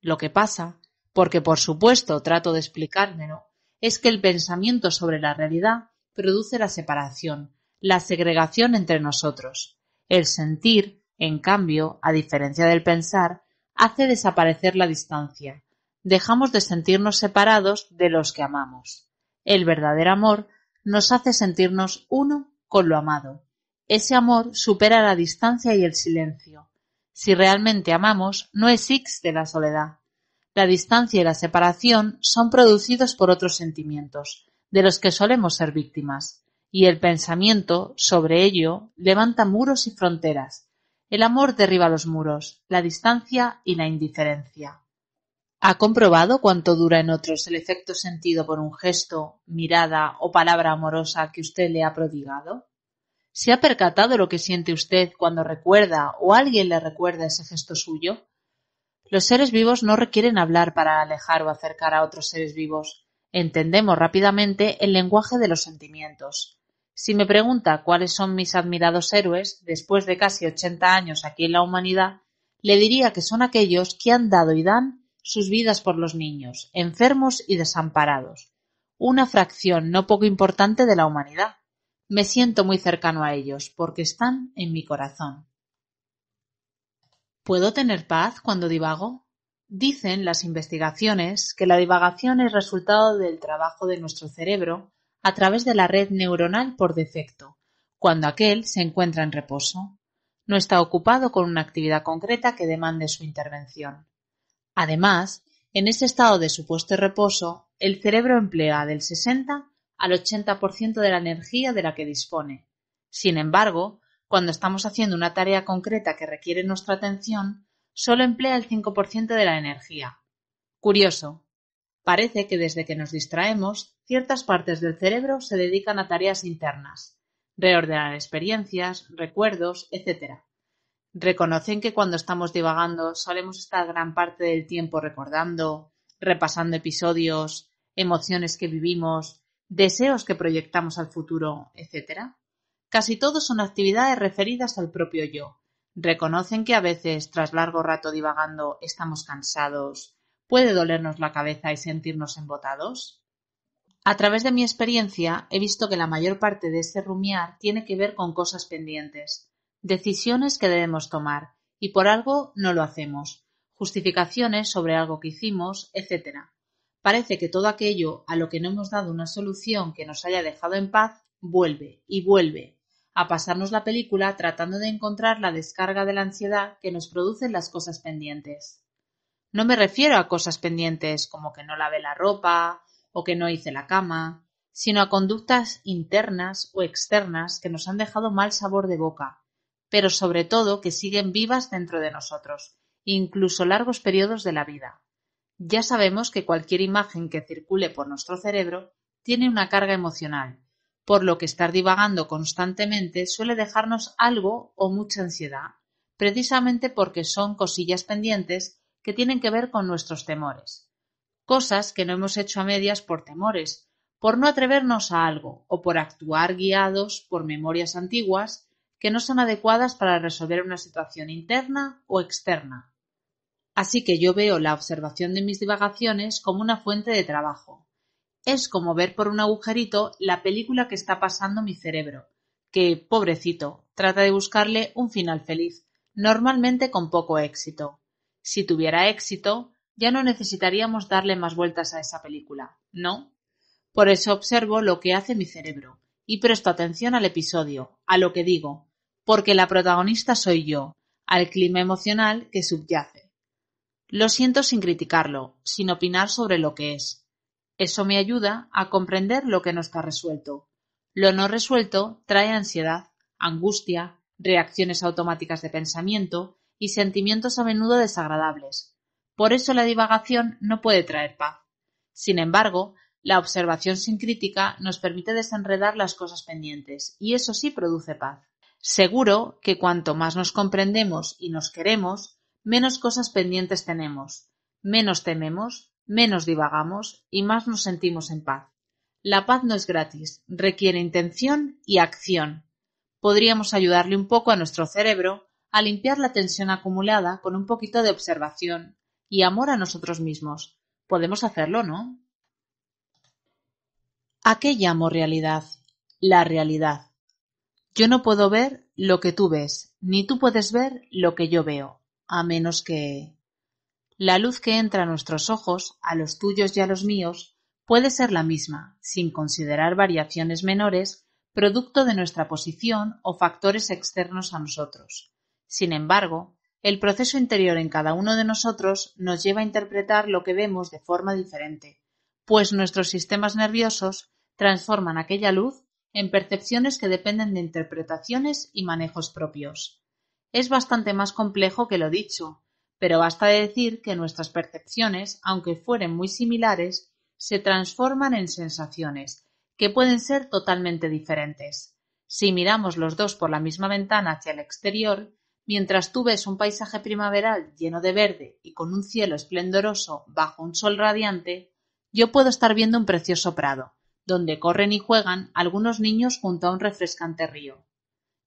Lo que pasa, porque por supuesto trato de explicármelo es que el pensamiento sobre la realidad produce la separación, la segregación entre nosotros. El sentir, en cambio, a diferencia del pensar, hace desaparecer la distancia. Dejamos de sentirnos separados de los que amamos. El verdadero amor nos hace sentirnos uno con lo amado. Ese amor supera la distancia y el silencio. Si realmente amamos, no existe la soledad. La distancia y la separación son producidos por otros sentimientos, de los que solemos ser víctimas, y el pensamiento, sobre ello, levanta muros y fronteras. El amor derriba los muros, la distancia y la indiferencia. ¿Ha comprobado cuánto dura en otros el efecto sentido por un gesto, mirada o palabra amorosa que usted le ha prodigado? ¿Se ha percatado lo que siente usted cuando recuerda o alguien le recuerda ese gesto suyo? Los seres vivos no requieren hablar para alejar o acercar a otros seres vivos. Entendemos rápidamente el lenguaje de los sentimientos. Si me pregunta cuáles son mis admirados héroes, después de casi 80 años aquí en la humanidad, le diría que son aquellos que han dado y dan sus vidas por los niños, enfermos y desamparados, una fracción no poco importante de la humanidad. Me siento muy cercano a ellos porque están en mi corazón. ¿Puedo tener paz cuando divago? Dicen las investigaciones que la divagación es resultado del trabajo de nuestro cerebro a través de la red neuronal por defecto, cuando aquel se encuentra en reposo. No está ocupado con una actividad concreta que demande su intervención. Además, en ese estado de supuesto reposo, el cerebro emplea del 60 al 80% de la energía de la que dispone. Sin embargo, cuando estamos haciendo una tarea concreta que requiere nuestra atención, solo emplea el 5% de la energía. Curioso. Parece que desde que nos distraemos, ciertas partes del cerebro se dedican a tareas internas, reordenar experiencias, recuerdos, etc. Reconocen que cuando estamos divagando solemos estar gran parte del tiempo recordando, repasando episodios, emociones que vivimos, deseos que proyectamos al futuro, etc. Casi todos son actividades referidas al propio yo. Reconocen que a veces, tras largo rato divagando, estamos cansados, puede dolernos la cabeza y sentirnos embotados. A través de mi experiencia he visto que la mayor parte de este rumiar tiene que ver con cosas pendientes, decisiones que debemos tomar, y por algo no lo hacemos, justificaciones sobre algo que hicimos, etc. Parece que todo aquello a lo que no hemos dado una solución que nos haya dejado en paz vuelve y vuelve a pasarnos la película tratando de encontrar la descarga de la ansiedad que nos producen las cosas pendientes. No me refiero a cosas pendientes como que no lave la ropa o que no hice la cama, sino a conductas internas o externas que nos han dejado mal sabor de boca, pero sobre todo que siguen vivas dentro de nosotros, incluso largos periodos de la vida. Ya sabemos que cualquier imagen que circule por nuestro cerebro tiene una carga emocional, por lo que estar divagando constantemente suele dejarnos algo o mucha ansiedad, precisamente porque son cosillas pendientes que tienen que ver con nuestros temores. Cosas que no hemos hecho a medias por temores, por no atrevernos a algo o por actuar guiados por memorias antiguas que no son adecuadas para resolver una situación interna o externa. Así que yo veo la observación de mis divagaciones como una fuente de trabajo, es como ver por un agujerito la película que está pasando mi cerebro, que, pobrecito, trata de buscarle un final feliz, normalmente con poco éxito. Si tuviera éxito, ya no necesitaríamos darle más vueltas a esa película, ¿no? Por eso observo lo que hace mi cerebro y presto atención al episodio, a lo que digo, porque la protagonista soy yo, al clima emocional que subyace. Lo siento sin criticarlo, sin opinar sobre lo que es, eso me ayuda a comprender lo que no está resuelto. Lo no resuelto trae ansiedad, angustia, reacciones automáticas de pensamiento y sentimientos a menudo desagradables. Por eso la divagación no puede traer paz. Sin embargo, la observación sin crítica nos permite desenredar las cosas pendientes, y eso sí produce paz. Seguro que cuanto más nos comprendemos y nos queremos, menos cosas pendientes tenemos, menos tememos menos divagamos y más nos sentimos en paz. La paz no es gratis, requiere intención y acción. Podríamos ayudarle un poco a nuestro cerebro a limpiar la tensión acumulada con un poquito de observación y amor a nosotros mismos. Podemos hacerlo, ¿no? ¿A qué llamo realidad? La realidad. Yo no puedo ver lo que tú ves, ni tú puedes ver lo que yo veo, a menos que... La luz que entra a nuestros ojos, a los tuyos y a los míos, puede ser la misma, sin considerar variaciones menores, producto de nuestra posición o factores externos a nosotros. Sin embargo, el proceso interior en cada uno de nosotros nos lleva a interpretar lo que vemos de forma diferente, pues nuestros sistemas nerviosos transforman aquella luz en percepciones que dependen de interpretaciones y manejos propios. Es bastante más complejo que lo dicho, pero basta decir que nuestras percepciones, aunque fueren muy similares, se transforman en sensaciones, que pueden ser totalmente diferentes. Si miramos los dos por la misma ventana hacia el exterior, mientras tú ves un paisaje primaveral lleno de verde y con un cielo esplendoroso bajo un sol radiante, yo puedo estar viendo un precioso prado, donde corren y juegan algunos niños junto a un refrescante río.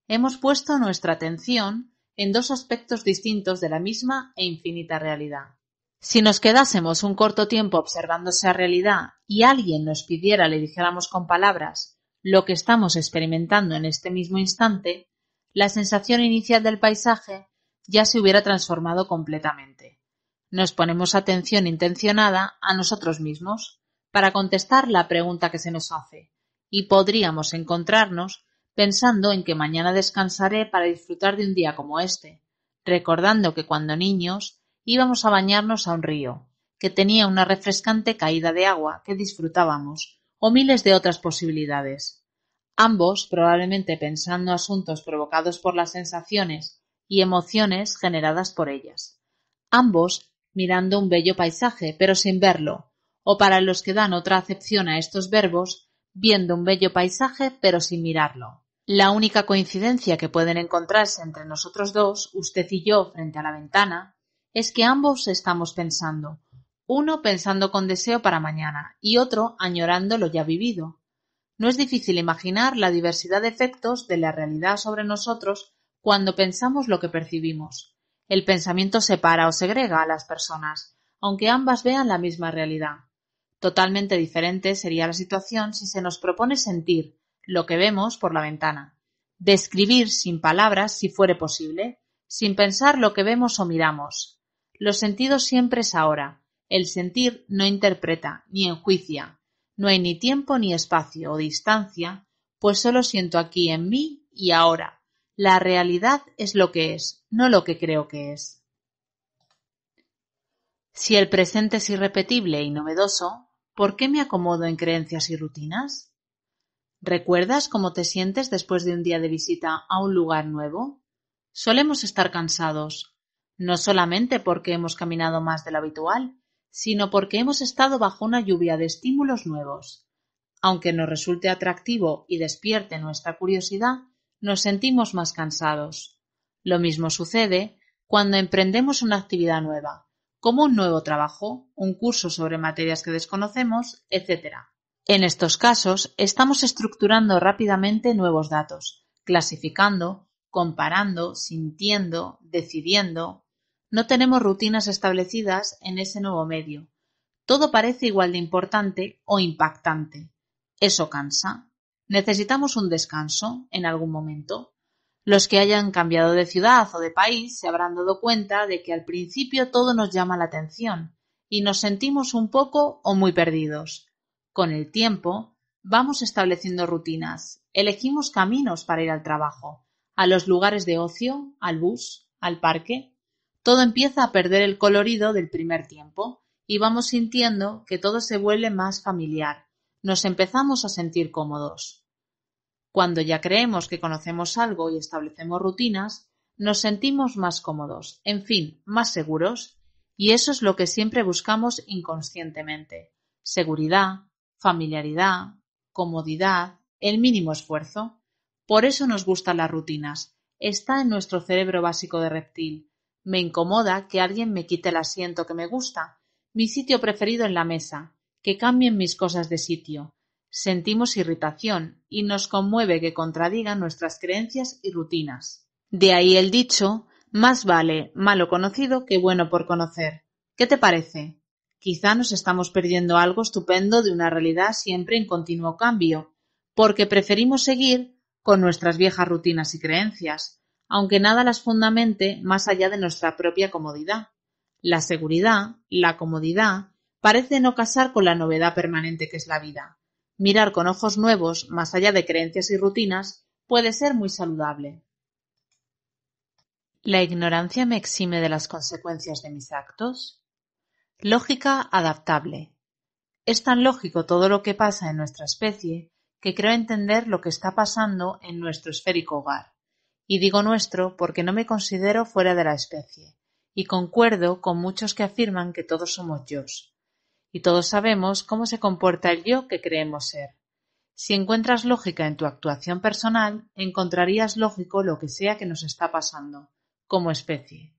Hemos puesto nuestra atención en dos aspectos distintos de la misma e infinita realidad. Si nos quedásemos un corto tiempo observando esa realidad y alguien nos pidiera le dijéramos con palabras lo que estamos experimentando en este mismo instante, la sensación inicial del paisaje ya se hubiera transformado completamente. Nos ponemos atención intencionada a nosotros mismos para contestar la pregunta que se nos hace y podríamos encontrarnos pensando en que mañana descansaré para disfrutar de un día como este, recordando que cuando niños íbamos a bañarnos a un río, que tenía una refrescante caída de agua que disfrutábamos, o miles de otras posibilidades. Ambos, probablemente pensando asuntos provocados por las sensaciones y emociones generadas por ellas. Ambos mirando un bello paisaje, pero sin verlo, o para los que dan otra acepción a estos verbos, viendo un bello paisaje, pero sin mirarlo. La única coincidencia que pueden encontrarse entre nosotros dos, usted y yo frente a la ventana, es que ambos estamos pensando, uno pensando con deseo para mañana y otro añorando lo ya vivido. No es difícil imaginar la diversidad de efectos de la realidad sobre nosotros cuando pensamos lo que percibimos. El pensamiento separa o segrega a las personas, aunque ambas vean la misma realidad. Totalmente diferente sería la situación si se nos propone sentir, lo que vemos por la ventana, describir sin palabras si fuere posible, sin pensar lo que vemos o miramos. Los sentidos siempre es ahora, el sentir no interpreta ni enjuicia, no hay ni tiempo ni espacio o distancia, pues solo siento aquí en mí y ahora. La realidad es lo que es, no lo que creo que es. Si el presente es irrepetible y novedoso, ¿por qué me acomodo en creencias y rutinas? ¿Recuerdas cómo te sientes después de un día de visita a un lugar nuevo? Solemos estar cansados, no solamente porque hemos caminado más de lo habitual, sino porque hemos estado bajo una lluvia de estímulos nuevos. Aunque nos resulte atractivo y despierte nuestra curiosidad, nos sentimos más cansados. Lo mismo sucede cuando emprendemos una actividad nueva, como un nuevo trabajo, un curso sobre materias que desconocemos, etcétera. En estos casos estamos estructurando rápidamente nuevos datos, clasificando, comparando, sintiendo, decidiendo. No tenemos rutinas establecidas en ese nuevo medio. Todo parece igual de importante o impactante. Eso cansa. Necesitamos un descanso en algún momento. Los que hayan cambiado de ciudad o de país se habrán dado cuenta de que al principio todo nos llama la atención y nos sentimos un poco o muy perdidos. Con el tiempo, vamos estableciendo rutinas, elegimos caminos para ir al trabajo, a los lugares de ocio, al bus, al parque. Todo empieza a perder el colorido del primer tiempo y vamos sintiendo que todo se vuelve más familiar. Nos empezamos a sentir cómodos. Cuando ya creemos que conocemos algo y establecemos rutinas, nos sentimos más cómodos, en fin, más seguros, y eso es lo que siempre buscamos inconscientemente. Seguridad, familiaridad, comodidad, el mínimo esfuerzo. Por eso nos gustan las rutinas. Está en nuestro cerebro básico de reptil. Me incomoda que alguien me quite el asiento que me gusta, mi sitio preferido en la mesa, que cambien mis cosas de sitio. Sentimos irritación y nos conmueve que contradigan nuestras creencias y rutinas. De ahí el dicho, más vale malo conocido que bueno por conocer. ¿Qué te parece? Quizá nos estamos perdiendo algo estupendo de una realidad siempre en continuo cambio, porque preferimos seguir con nuestras viejas rutinas y creencias, aunque nada las fundamente más allá de nuestra propia comodidad. La seguridad, la comodidad, parece no casar con la novedad permanente que es la vida. Mirar con ojos nuevos, más allá de creencias y rutinas, puede ser muy saludable. ¿La ignorancia me exime de las consecuencias de mis actos? Lógica adaptable: Es tan lógico todo lo que pasa en nuestra especie que creo entender lo que está pasando en nuestro esférico hogar. Y digo nuestro porque no me considero fuera de la especie, y concuerdo con muchos que afirman que todos somos yo Y todos sabemos cómo se comporta el yo que creemos ser. Si encuentras lógica en tu actuación personal, encontrarías lógico lo que sea que nos está pasando, como especie.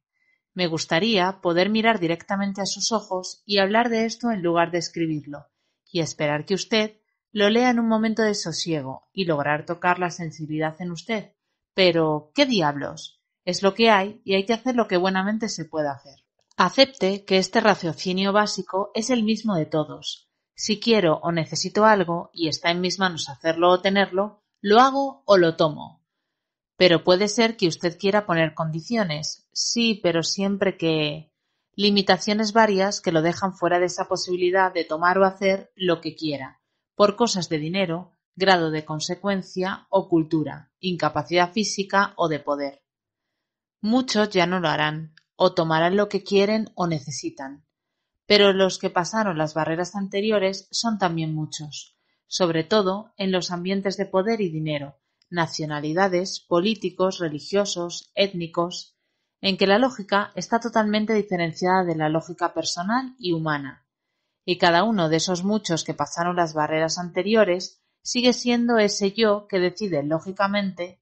Me gustaría poder mirar directamente a sus ojos y hablar de esto en lugar de escribirlo, y esperar que usted lo lea en un momento de sosiego y lograr tocar la sensibilidad en usted. Pero, ¿qué diablos? Es lo que hay y hay que hacer lo que buenamente se pueda hacer. Acepte que este raciocinio básico es el mismo de todos. Si quiero o necesito algo y está en mis manos hacerlo o tenerlo, lo hago o lo tomo pero puede ser que usted quiera poner condiciones, sí pero siempre que... limitaciones varias que lo dejan fuera de esa posibilidad de tomar o hacer lo que quiera, por cosas de dinero, grado de consecuencia o cultura, incapacidad física o de poder. Muchos ya no lo harán, o tomarán lo que quieren o necesitan. Pero los que pasaron las barreras anteriores son también muchos, sobre todo en los ambientes de poder y dinero, nacionalidades, políticos, religiosos, étnicos, en que la lógica está totalmente diferenciada de la lógica personal y humana, y cada uno de esos muchos que pasaron las barreras anteriores sigue siendo ese yo que decide lógicamente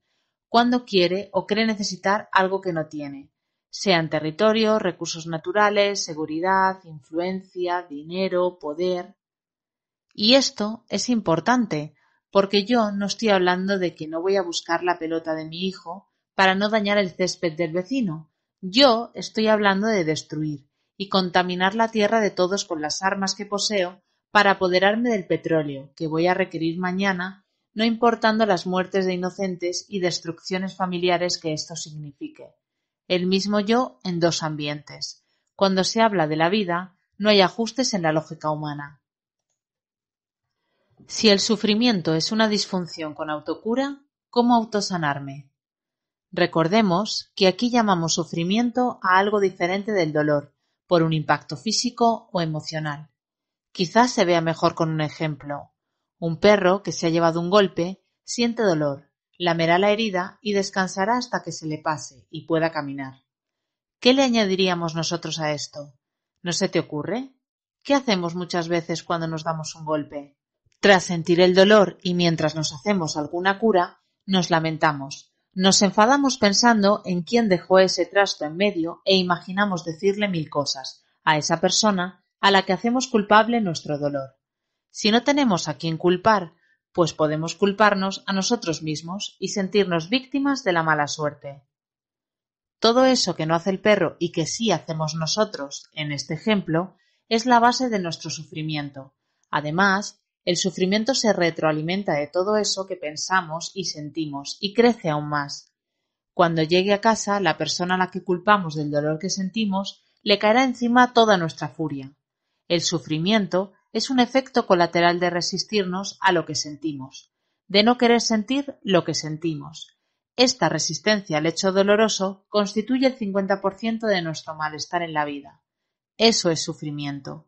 cuando quiere o cree necesitar algo que no tiene, sean territorio, recursos naturales, seguridad, influencia, dinero, poder. Y esto es importante, porque yo no estoy hablando de que no voy a buscar la pelota de mi hijo para no dañar el césped del vecino. Yo estoy hablando de destruir y contaminar la tierra de todos con las armas que poseo para apoderarme del petróleo que voy a requerir mañana, no importando las muertes de inocentes y destrucciones familiares que esto signifique. El mismo yo en dos ambientes. Cuando se habla de la vida, no hay ajustes en la lógica humana. Si el sufrimiento es una disfunción con autocura, ¿cómo autosanarme? Recordemos que aquí llamamos sufrimiento a algo diferente del dolor, por un impacto físico o emocional. Quizás se vea mejor con un ejemplo. Un perro que se ha llevado un golpe siente dolor, lamerá la herida y descansará hasta que se le pase y pueda caminar. ¿Qué le añadiríamos nosotros a esto? ¿No se te ocurre? ¿Qué hacemos muchas veces cuando nos damos un golpe? Tras sentir el dolor y mientras nos hacemos alguna cura, nos lamentamos, nos enfadamos pensando en quién dejó ese trasto en medio e imaginamos decirle mil cosas a esa persona a la que hacemos culpable nuestro dolor. Si no tenemos a quien culpar, pues podemos culparnos a nosotros mismos y sentirnos víctimas de la mala suerte. Todo eso que no hace el perro y que sí hacemos nosotros, en este ejemplo, es la base de nuestro sufrimiento. Además, el sufrimiento se retroalimenta de todo eso que pensamos y sentimos y crece aún más. Cuando llegue a casa, la persona a la que culpamos del dolor que sentimos le caerá encima toda nuestra furia. El sufrimiento es un efecto colateral de resistirnos a lo que sentimos, de no querer sentir lo que sentimos. Esta resistencia al hecho doloroso constituye el 50% de nuestro malestar en la vida. Eso es sufrimiento.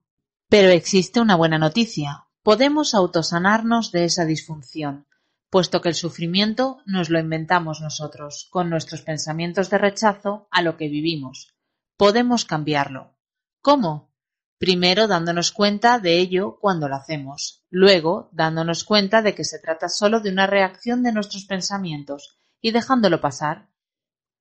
Pero existe una buena noticia, Podemos autosanarnos de esa disfunción, puesto que el sufrimiento nos lo inventamos nosotros, con nuestros pensamientos de rechazo a lo que vivimos. Podemos cambiarlo. ¿Cómo? Primero dándonos cuenta de ello cuando lo hacemos, luego dándonos cuenta de que se trata solo de una reacción de nuestros pensamientos y dejándolo pasar.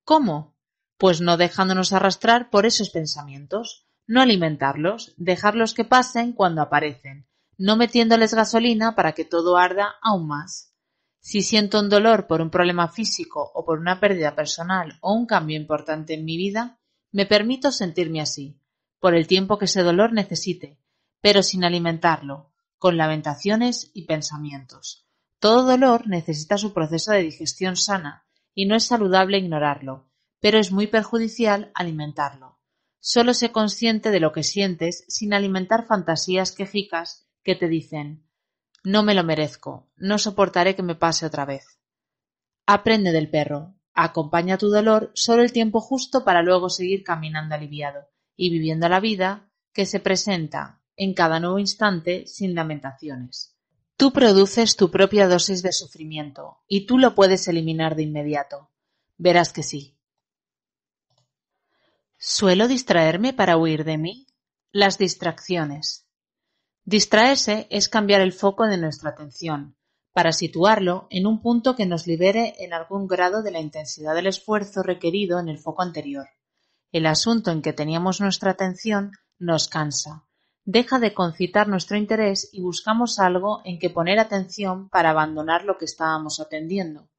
¿Cómo? Pues no dejándonos arrastrar por esos pensamientos, no alimentarlos, dejarlos que pasen cuando aparecen, no metiéndoles gasolina para que todo arda aún más. Si siento un dolor por un problema físico o por una pérdida personal o un cambio importante en mi vida, me permito sentirme así, por el tiempo que ese dolor necesite, pero sin alimentarlo, con lamentaciones y pensamientos. Todo dolor necesita su proceso de digestión sana y no es saludable ignorarlo, pero es muy perjudicial alimentarlo. Solo sé consciente de lo que sientes sin alimentar fantasías quejicas que te dicen «No me lo merezco, no soportaré que me pase otra vez». Aprende del perro, acompaña tu dolor solo el tiempo justo para luego seguir caminando aliviado y viviendo la vida que se presenta en cada nuevo instante sin lamentaciones. Tú produces tu propia dosis de sufrimiento y tú lo puedes eliminar de inmediato. Verás que sí. ¿Suelo distraerme para huir de mí? Las distracciones. Distraerse es cambiar el foco de nuestra atención, para situarlo en un punto que nos libere en algún grado de la intensidad del esfuerzo requerido en el foco anterior. El asunto en que teníamos nuestra atención nos cansa, deja de concitar nuestro interés y buscamos algo en que poner atención para abandonar lo que estábamos atendiendo.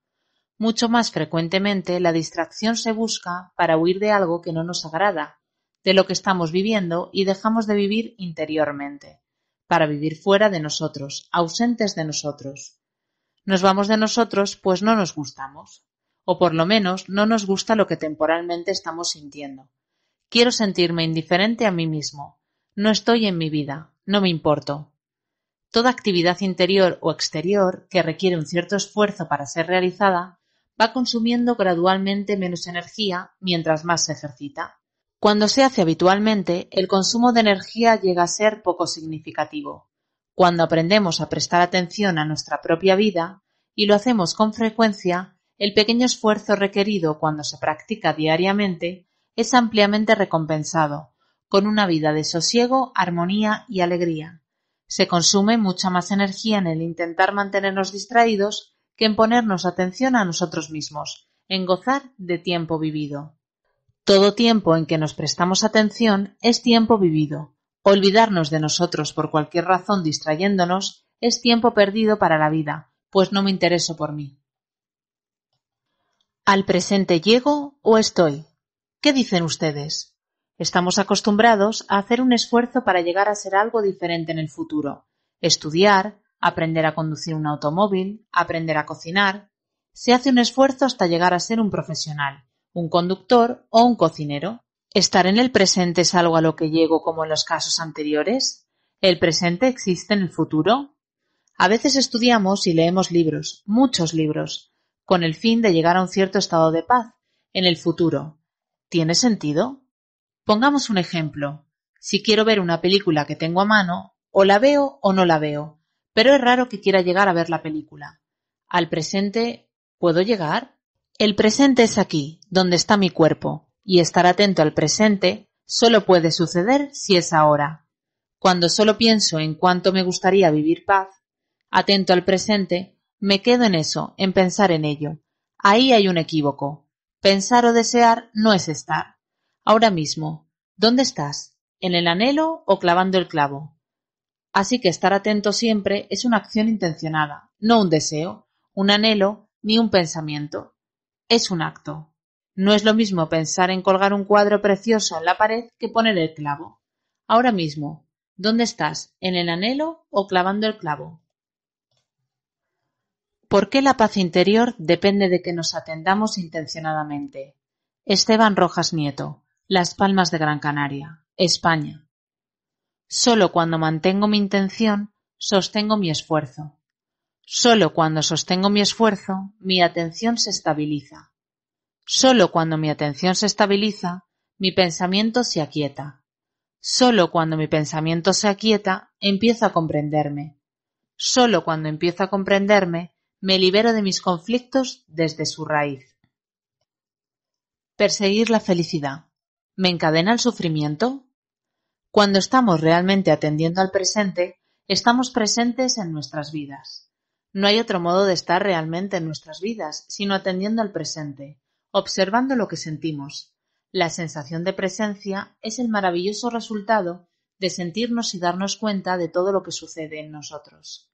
Mucho más frecuentemente la distracción se busca para huir de algo que no nos agrada, de lo que estamos viviendo y dejamos de vivir interiormente para vivir fuera de nosotros, ausentes de nosotros. Nos vamos de nosotros pues no nos gustamos, o por lo menos no nos gusta lo que temporalmente estamos sintiendo. Quiero sentirme indiferente a mí mismo. No estoy en mi vida, no me importo. Toda actividad interior o exterior que requiere un cierto esfuerzo para ser realizada va consumiendo gradualmente menos energía mientras más se ejercita. Cuando se hace habitualmente, el consumo de energía llega a ser poco significativo. Cuando aprendemos a prestar atención a nuestra propia vida, y lo hacemos con frecuencia, el pequeño esfuerzo requerido cuando se practica diariamente es ampliamente recompensado, con una vida de sosiego, armonía y alegría. Se consume mucha más energía en el intentar mantenernos distraídos que en ponernos atención a nosotros mismos, en gozar de tiempo vivido. Todo tiempo en que nos prestamos atención es tiempo vivido. Olvidarnos de nosotros por cualquier razón distrayéndonos es tiempo perdido para la vida, pues no me intereso por mí. ¿Al presente llego o estoy? ¿Qué dicen ustedes? Estamos acostumbrados a hacer un esfuerzo para llegar a ser algo diferente en el futuro. Estudiar, aprender a conducir un automóvil, aprender a cocinar. Se hace un esfuerzo hasta llegar a ser un profesional un conductor o un cocinero. ¿Estar en el presente es algo a lo que llego como en los casos anteriores? ¿El presente existe en el futuro? A veces estudiamos y leemos libros, muchos libros, con el fin de llegar a un cierto estado de paz, en el futuro. ¿Tiene sentido? Pongamos un ejemplo. Si quiero ver una película que tengo a mano, o la veo o no la veo, pero es raro que quiera llegar a ver la película. ¿Al presente puedo llegar? El presente es aquí, donde está mi cuerpo, y estar atento al presente solo puede suceder si es ahora. Cuando solo pienso en cuánto me gustaría vivir paz, atento al presente, me quedo en eso, en pensar en ello. Ahí hay un equívoco. Pensar o desear no es estar. Ahora mismo, ¿dónde estás? ¿En el anhelo o clavando el clavo? Así que estar atento siempre es una acción intencionada, no un deseo, un anhelo ni un pensamiento. Es un acto. No es lo mismo pensar en colgar un cuadro precioso en la pared que poner el clavo. Ahora mismo, ¿dónde estás? ¿En el anhelo o clavando el clavo? ¿Por qué la paz interior depende de que nos atendamos intencionadamente? Esteban Rojas Nieto, Las Palmas de Gran Canaria, España. Solo cuando mantengo mi intención, sostengo mi esfuerzo. Solo cuando sostengo mi esfuerzo, mi atención se estabiliza. Solo cuando mi atención se estabiliza, mi pensamiento se aquieta. Solo cuando mi pensamiento se aquieta, empiezo a comprenderme. Solo cuando empiezo a comprenderme, me libero de mis conflictos desde su raíz. Perseguir la felicidad. ¿Me encadena el sufrimiento? Cuando estamos realmente atendiendo al presente, estamos presentes en nuestras vidas no hay otro modo de estar realmente en nuestras vidas, sino atendiendo al presente, observando lo que sentimos. La sensación de presencia es el maravilloso resultado de sentirnos y darnos cuenta de todo lo que sucede en nosotros.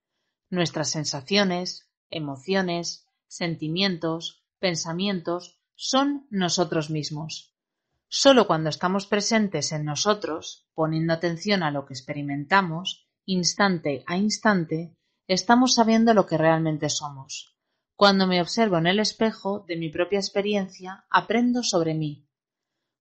Nuestras sensaciones, emociones, sentimientos, pensamientos son nosotros mismos. Solo cuando estamos presentes en nosotros, poniendo atención a lo que experimentamos, instante a instante, estamos sabiendo lo que realmente somos. Cuando me observo en el espejo de mi propia experiencia, aprendo sobre mí.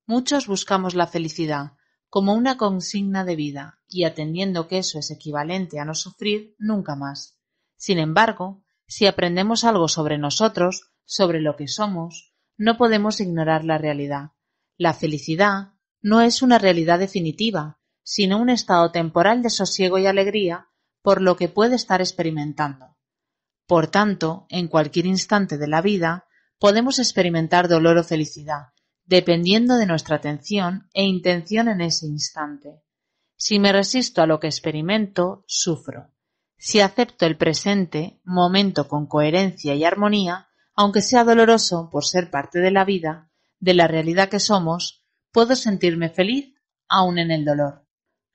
Muchos buscamos la felicidad como una consigna de vida y atendiendo que eso es equivalente a no sufrir nunca más. Sin embargo, si aprendemos algo sobre nosotros, sobre lo que somos, no podemos ignorar la realidad. La felicidad no es una realidad definitiva, sino un estado temporal de sosiego y alegría por lo que puede estar experimentando. Por tanto, en cualquier instante de la vida, podemos experimentar dolor o felicidad, dependiendo de nuestra atención e intención en ese instante. Si me resisto a lo que experimento, sufro. Si acepto el presente, momento con coherencia y armonía, aunque sea doloroso por ser parte de la vida, de la realidad que somos, puedo sentirme feliz aún en el dolor.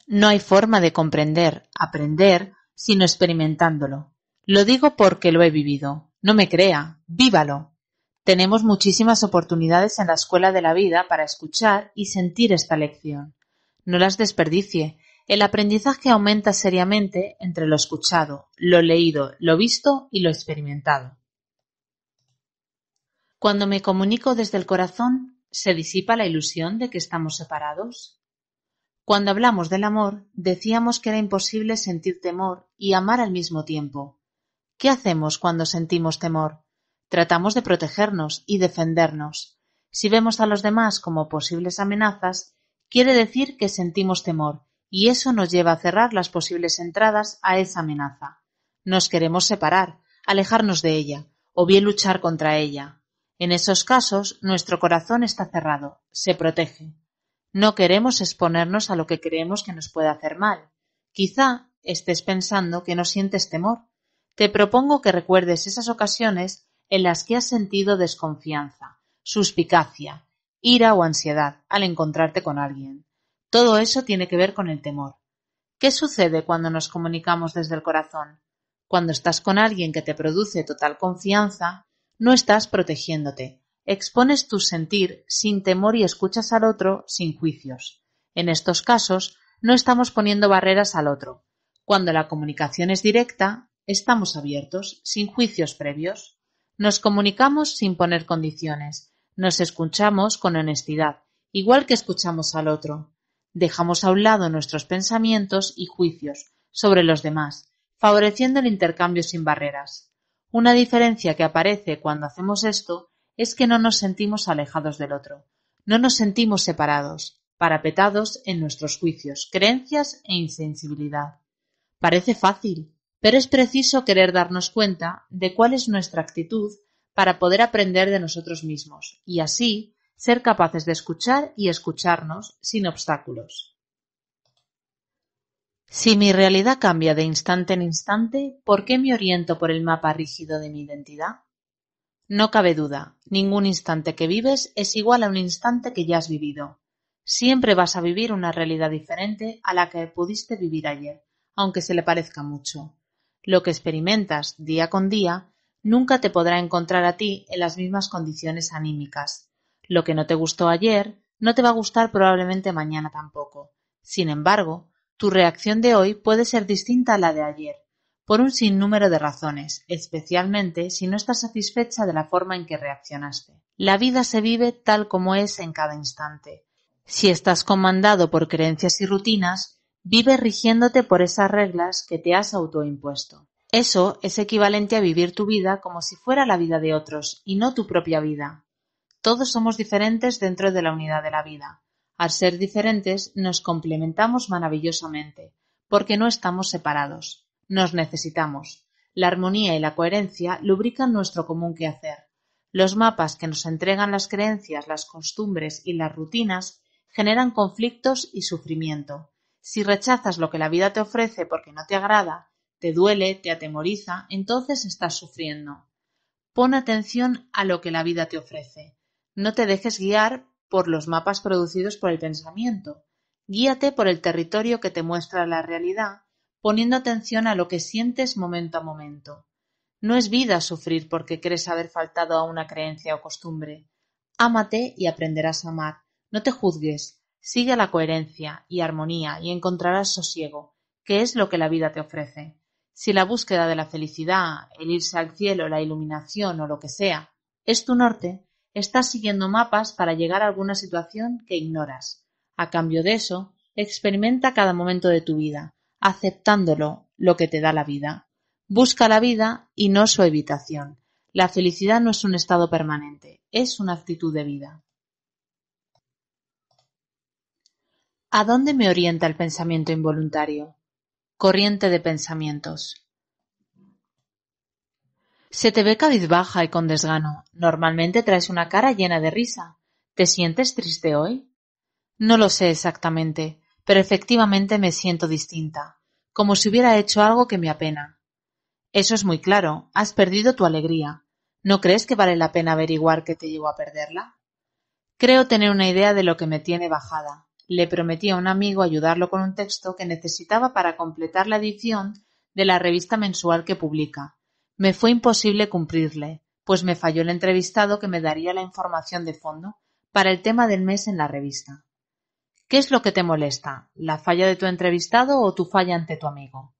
No hay forma de comprender, aprender sino experimentándolo. Lo digo porque lo he vivido. No me crea, vívalo. Tenemos muchísimas oportunidades en la escuela de la vida para escuchar y sentir esta lección. No las desperdicie. El aprendizaje aumenta seriamente entre lo escuchado, lo leído, lo visto y lo experimentado. Cuando me comunico desde el corazón, ¿se disipa la ilusión de que estamos separados? Cuando hablamos del amor, decíamos que era imposible sentir temor y amar al mismo tiempo. ¿Qué hacemos cuando sentimos temor? Tratamos de protegernos y defendernos. Si vemos a los demás como posibles amenazas, quiere decir que sentimos temor, y eso nos lleva a cerrar las posibles entradas a esa amenaza. Nos queremos separar, alejarnos de ella, o bien luchar contra ella. En esos casos, nuestro corazón está cerrado, se protege. No queremos exponernos a lo que creemos que nos puede hacer mal. Quizá estés pensando que no sientes temor. Te propongo que recuerdes esas ocasiones en las que has sentido desconfianza, suspicacia, ira o ansiedad al encontrarte con alguien. Todo eso tiene que ver con el temor. ¿Qué sucede cuando nos comunicamos desde el corazón? Cuando estás con alguien que te produce total confianza, no estás protegiéndote, Expones tu sentir sin temor y escuchas al otro sin juicios. En estos casos, no estamos poniendo barreras al otro. Cuando la comunicación es directa, estamos abiertos, sin juicios previos. Nos comunicamos sin poner condiciones. Nos escuchamos con honestidad, igual que escuchamos al otro. Dejamos a un lado nuestros pensamientos y juicios sobre los demás, favoreciendo el intercambio sin barreras. Una diferencia que aparece cuando hacemos esto es que no nos sentimos alejados del otro, no nos sentimos separados, parapetados en nuestros juicios, creencias e insensibilidad. Parece fácil, pero es preciso querer darnos cuenta de cuál es nuestra actitud para poder aprender de nosotros mismos y así ser capaces de escuchar y escucharnos sin obstáculos. Si mi realidad cambia de instante en instante, ¿por qué me oriento por el mapa rígido de mi identidad? No cabe duda, ningún instante que vives es igual a un instante que ya has vivido. Siempre vas a vivir una realidad diferente a la que pudiste vivir ayer, aunque se le parezca mucho. Lo que experimentas día con día nunca te podrá encontrar a ti en las mismas condiciones anímicas. Lo que no te gustó ayer no te va a gustar probablemente mañana tampoco. Sin embargo, tu reacción de hoy puede ser distinta a la de ayer, por un sinnúmero de razones, especialmente si no estás satisfecha de la forma en que reaccionaste. La vida se vive tal como es en cada instante. Si estás comandado por creencias y rutinas, vive rigiéndote por esas reglas que te has autoimpuesto. Eso es equivalente a vivir tu vida como si fuera la vida de otros y no tu propia vida. Todos somos diferentes dentro de la unidad de la vida. Al ser diferentes, nos complementamos maravillosamente, porque no estamos separados. Nos necesitamos. La armonía y la coherencia lubrican nuestro común quehacer. Los mapas que nos entregan las creencias, las costumbres y las rutinas generan conflictos y sufrimiento. Si rechazas lo que la vida te ofrece porque no te agrada, te duele, te atemoriza, entonces estás sufriendo. Pon atención a lo que la vida te ofrece. No te dejes guiar por los mapas producidos por el pensamiento. Guíate por el territorio que te muestra la realidad poniendo atención a lo que sientes momento a momento. No es vida sufrir porque crees haber faltado a una creencia o costumbre. Ámate y aprenderás a amar. No te juzgues. Sigue la coherencia y armonía y encontrarás sosiego, que es lo que la vida te ofrece. Si la búsqueda de la felicidad, el irse al cielo, la iluminación o lo que sea, es tu norte, estás siguiendo mapas para llegar a alguna situación que ignoras. A cambio de eso, experimenta cada momento de tu vida, aceptándolo, lo que te da la vida. Busca la vida y no su evitación. La felicidad no es un estado permanente, es una actitud de vida. ¿A dónde me orienta el pensamiento involuntario? Corriente de pensamientos. Se te ve cabizbaja y con desgano. Normalmente traes una cara llena de risa. ¿Te sientes triste hoy? No lo sé exactamente pero efectivamente me siento distinta, como si hubiera hecho algo que me apena. Eso es muy claro, has perdido tu alegría. ¿No crees que vale la pena averiguar qué te llevó a perderla? Creo tener una idea de lo que me tiene bajada. Le prometí a un amigo ayudarlo con un texto que necesitaba para completar la edición de la revista mensual que publica. Me fue imposible cumplirle, pues me falló el entrevistado que me daría la información de fondo para el tema del mes en la revista. ¿Qué es lo que te molesta? ¿La falla de tu entrevistado o tu falla ante tu amigo?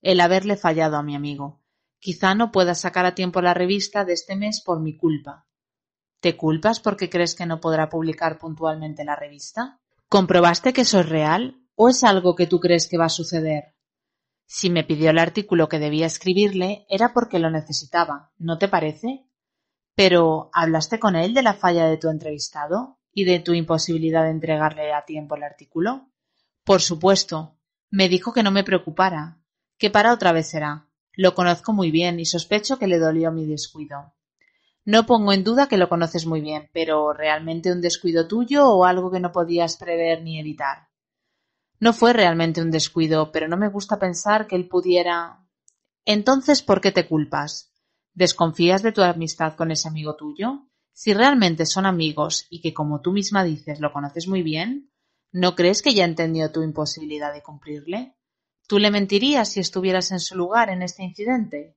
El haberle fallado a mi amigo. Quizá no pueda sacar a tiempo la revista de este mes por mi culpa. ¿Te culpas porque crees que no podrá publicar puntualmente la revista? ¿Comprobaste que eso es real o es algo que tú crees que va a suceder? Si me pidió el artículo que debía escribirle era porque lo necesitaba, ¿no te parece? Pero ¿hablaste con él de la falla de tu entrevistado? ¿Y de tu imposibilidad de entregarle a tiempo el artículo? Por supuesto. Me dijo que no me preocupara, que para otra vez será. Lo conozco muy bien y sospecho que le dolió mi descuido. No pongo en duda que lo conoces muy bien, pero ¿realmente un descuido tuyo o algo que no podías prever ni evitar? No fue realmente un descuido, pero no me gusta pensar que él pudiera. Entonces, ¿por qué te culpas? ¿Desconfías de tu amistad con ese amigo tuyo? Si realmente son amigos y que como tú misma dices lo conoces muy bien, ¿no crees que ya entendió tu imposibilidad de cumplirle? ¿Tú le mentirías si estuvieras en su lugar en este incidente?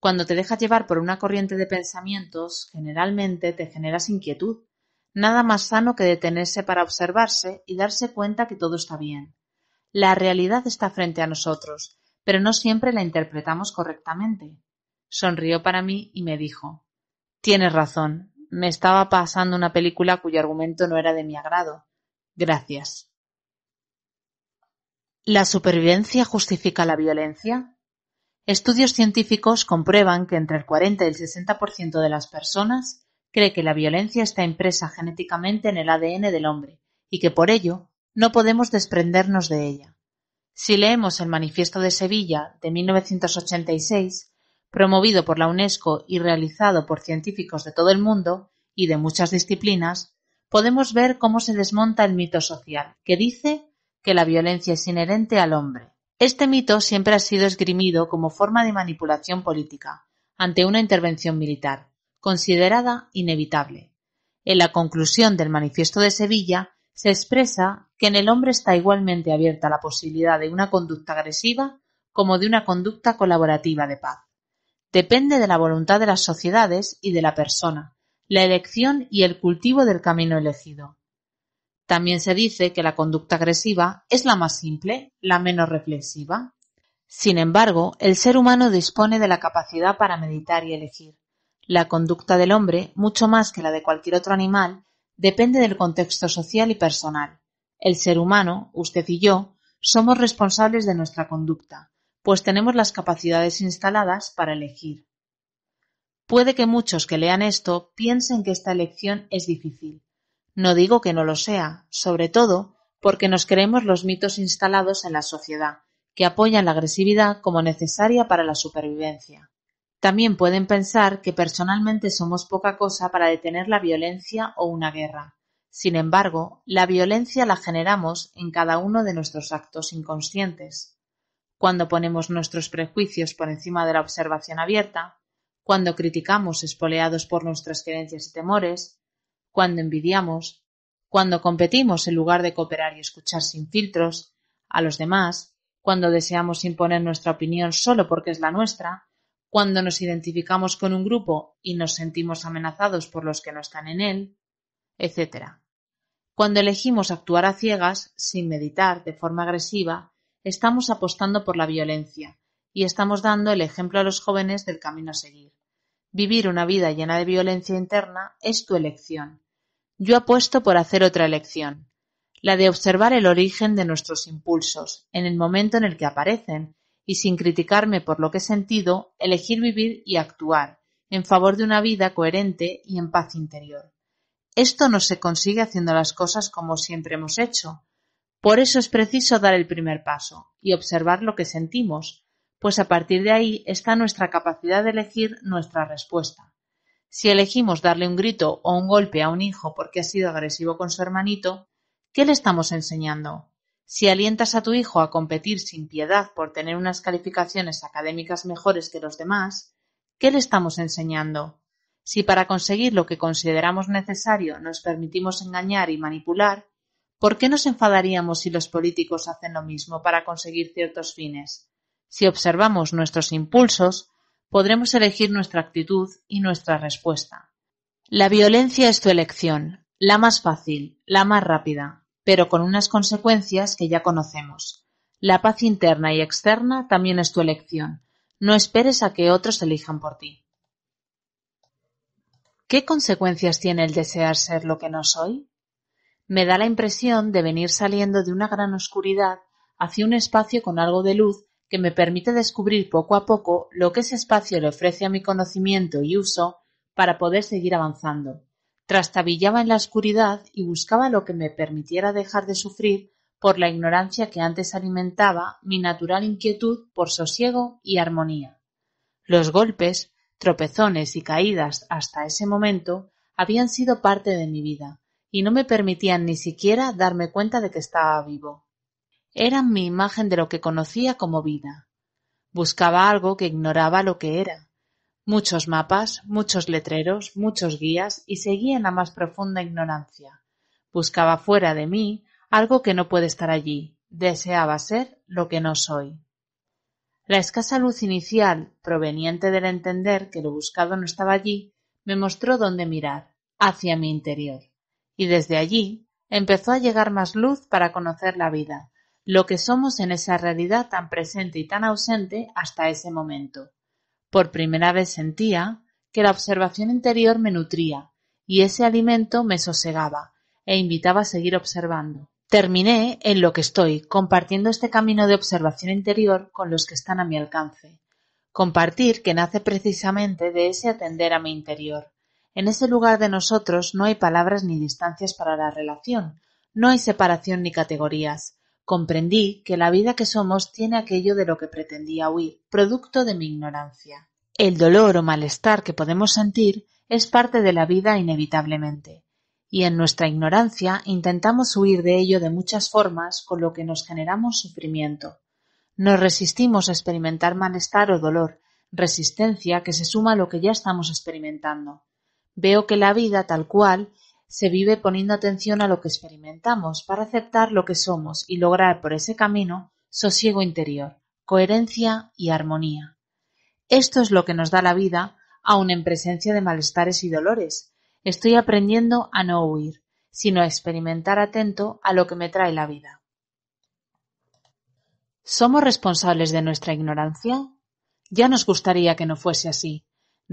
Cuando te dejas llevar por una corriente de pensamientos, generalmente te generas inquietud. Nada más sano que detenerse para observarse y darse cuenta que todo está bien. La realidad está frente a nosotros, pero no siempre la interpretamos correctamente. Sonrió para mí y me dijo Tienes razón, me estaba pasando una película cuyo argumento no era de mi agrado. Gracias. ¿La supervivencia justifica la violencia? Estudios científicos comprueban que entre el 40 y el 60% de las personas cree que la violencia está impresa genéticamente en el ADN del hombre y que por ello no podemos desprendernos de ella. Si leemos el Manifiesto de Sevilla de 1986, promovido por la Unesco y realizado por científicos de todo el mundo y de muchas disciplinas, podemos ver cómo se desmonta el mito social, que dice que la violencia es inherente al hombre. Este mito siempre ha sido esgrimido como forma de manipulación política ante una intervención militar, considerada inevitable. En la conclusión del Manifiesto de Sevilla se expresa que en el hombre está igualmente abierta la posibilidad de una conducta agresiva como de una conducta colaborativa de paz. Depende de la voluntad de las sociedades y de la persona, la elección y el cultivo del camino elegido. También se dice que la conducta agresiva es la más simple, la menos reflexiva. Sin embargo, el ser humano dispone de la capacidad para meditar y elegir. La conducta del hombre, mucho más que la de cualquier otro animal, depende del contexto social y personal. El ser humano, usted y yo, somos responsables de nuestra conducta pues tenemos las capacidades instaladas para elegir. Puede que muchos que lean esto piensen que esta elección es difícil. No digo que no lo sea, sobre todo porque nos creemos los mitos instalados en la sociedad, que apoyan la agresividad como necesaria para la supervivencia. También pueden pensar que personalmente somos poca cosa para detener la violencia o una guerra. Sin embargo, la violencia la generamos en cada uno de nuestros actos inconscientes cuando ponemos nuestros prejuicios por encima de la observación abierta, cuando criticamos espoleados por nuestras creencias y temores, cuando envidiamos, cuando competimos en lugar de cooperar y escuchar sin filtros a los demás, cuando deseamos imponer nuestra opinión solo porque es la nuestra, cuando nos identificamos con un grupo y nos sentimos amenazados por los que no están en él, etc. Cuando elegimos actuar a ciegas, sin meditar, de forma agresiva, Estamos apostando por la violencia, y estamos dando el ejemplo a los jóvenes del camino a seguir. Vivir una vida llena de violencia interna es tu elección. Yo apuesto por hacer otra elección, la de observar el origen de nuestros impulsos, en el momento en el que aparecen, y sin criticarme por lo que he sentido, elegir vivir y actuar, en favor de una vida coherente y en paz interior. Esto no se consigue haciendo las cosas como siempre hemos hecho, por eso es preciso dar el primer paso y observar lo que sentimos, pues a partir de ahí está nuestra capacidad de elegir nuestra respuesta. Si elegimos darle un grito o un golpe a un hijo porque ha sido agresivo con su hermanito, ¿qué le estamos enseñando? Si alientas a tu hijo a competir sin piedad por tener unas calificaciones académicas mejores que los demás, ¿qué le estamos enseñando? Si para conseguir lo que consideramos necesario nos permitimos engañar y manipular, ¿Por qué nos enfadaríamos si los políticos hacen lo mismo para conseguir ciertos fines? Si observamos nuestros impulsos, podremos elegir nuestra actitud y nuestra respuesta. La violencia es tu elección, la más fácil, la más rápida, pero con unas consecuencias que ya conocemos. La paz interna y externa también es tu elección. No esperes a que otros elijan por ti. ¿Qué consecuencias tiene el desear ser lo que no soy? me da la impresión de venir saliendo de una gran oscuridad hacia un espacio con algo de luz que me permite descubrir poco a poco lo que ese espacio le ofrece a mi conocimiento y uso para poder seguir avanzando. Trastabillaba en la oscuridad y buscaba lo que me permitiera dejar de sufrir por la ignorancia que antes alimentaba mi natural inquietud por sosiego y armonía. Los golpes, tropezones y caídas hasta ese momento habían sido parte de mi vida, y no me permitían ni siquiera darme cuenta de que estaba vivo. Eran mi imagen de lo que conocía como vida. Buscaba algo que ignoraba lo que era. Muchos mapas, muchos letreros, muchos guías y seguía en la más profunda ignorancia. Buscaba fuera de mí algo que no puede estar allí. Deseaba ser lo que no soy. La escasa luz inicial, proveniente del entender que lo buscado no estaba allí, me mostró dónde mirar, hacia mi interior y desde allí empezó a llegar más luz para conocer la vida, lo que somos en esa realidad tan presente y tan ausente hasta ese momento. Por primera vez sentía que la observación interior me nutría y ese alimento me sosegaba e invitaba a seguir observando. Terminé en lo que estoy, compartiendo este camino de observación interior con los que están a mi alcance. Compartir que nace precisamente de ese atender a mi interior en ese lugar de nosotros no hay palabras ni distancias para la relación, no hay separación ni categorías. Comprendí que la vida que somos tiene aquello de lo que pretendía huir, producto de mi ignorancia. El dolor o malestar que podemos sentir es parte de la vida inevitablemente, y en nuestra ignorancia intentamos huir de ello de muchas formas con lo que nos generamos sufrimiento. Nos resistimos a experimentar malestar o dolor, resistencia que se suma a lo que ya estamos experimentando. Veo que la vida, tal cual, se vive poniendo atención a lo que experimentamos para aceptar lo que somos y lograr por ese camino sosiego interior, coherencia y armonía. Esto es lo que nos da la vida, aun en presencia de malestares y dolores. Estoy aprendiendo a no huir, sino a experimentar atento a lo que me trae la vida. ¿Somos responsables de nuestra ignorancia? Ya nos gustaría que no fuese así,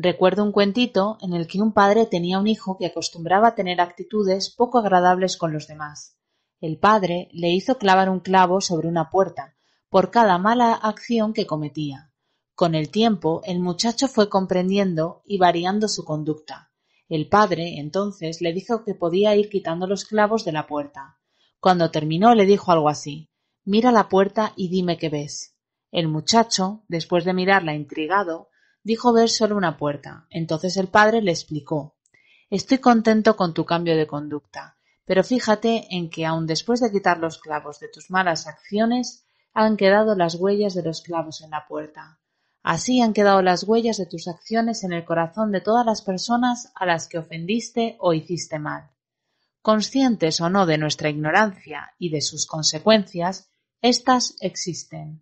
Recuerdo un cuentito en el que un padre tenía un hijo que acostumbraba a tener actitudes poco agradables con los demás. El padre le hizo clavar un clavo sobre una puerta por cada mala acción que cometía. Con el tiempo el muchacho fue comprendiendo y variando su conducta. El padre entonces le dijo que podía ir quitando los clavos de la puerta. Cuando terminó le dijo algo así Mira la puerta y dime qué ves. El muchacho, después de mirarla intrigado, dijo ver solo una puerta. Entonces el padre le explicó Estoy contento con tu cambio de conducta, pero fíjate en que aun después de quitar los clavos de tus malas acciones, han quedado las huellas de los clavos en la puerta. Así han quedado las huellas de tus acciones en el corazón de todas las personas a las que ofendiste o hiciste mal. Conscientes o no de nuestra ignorancia y de sus consecuencias, éstas existen.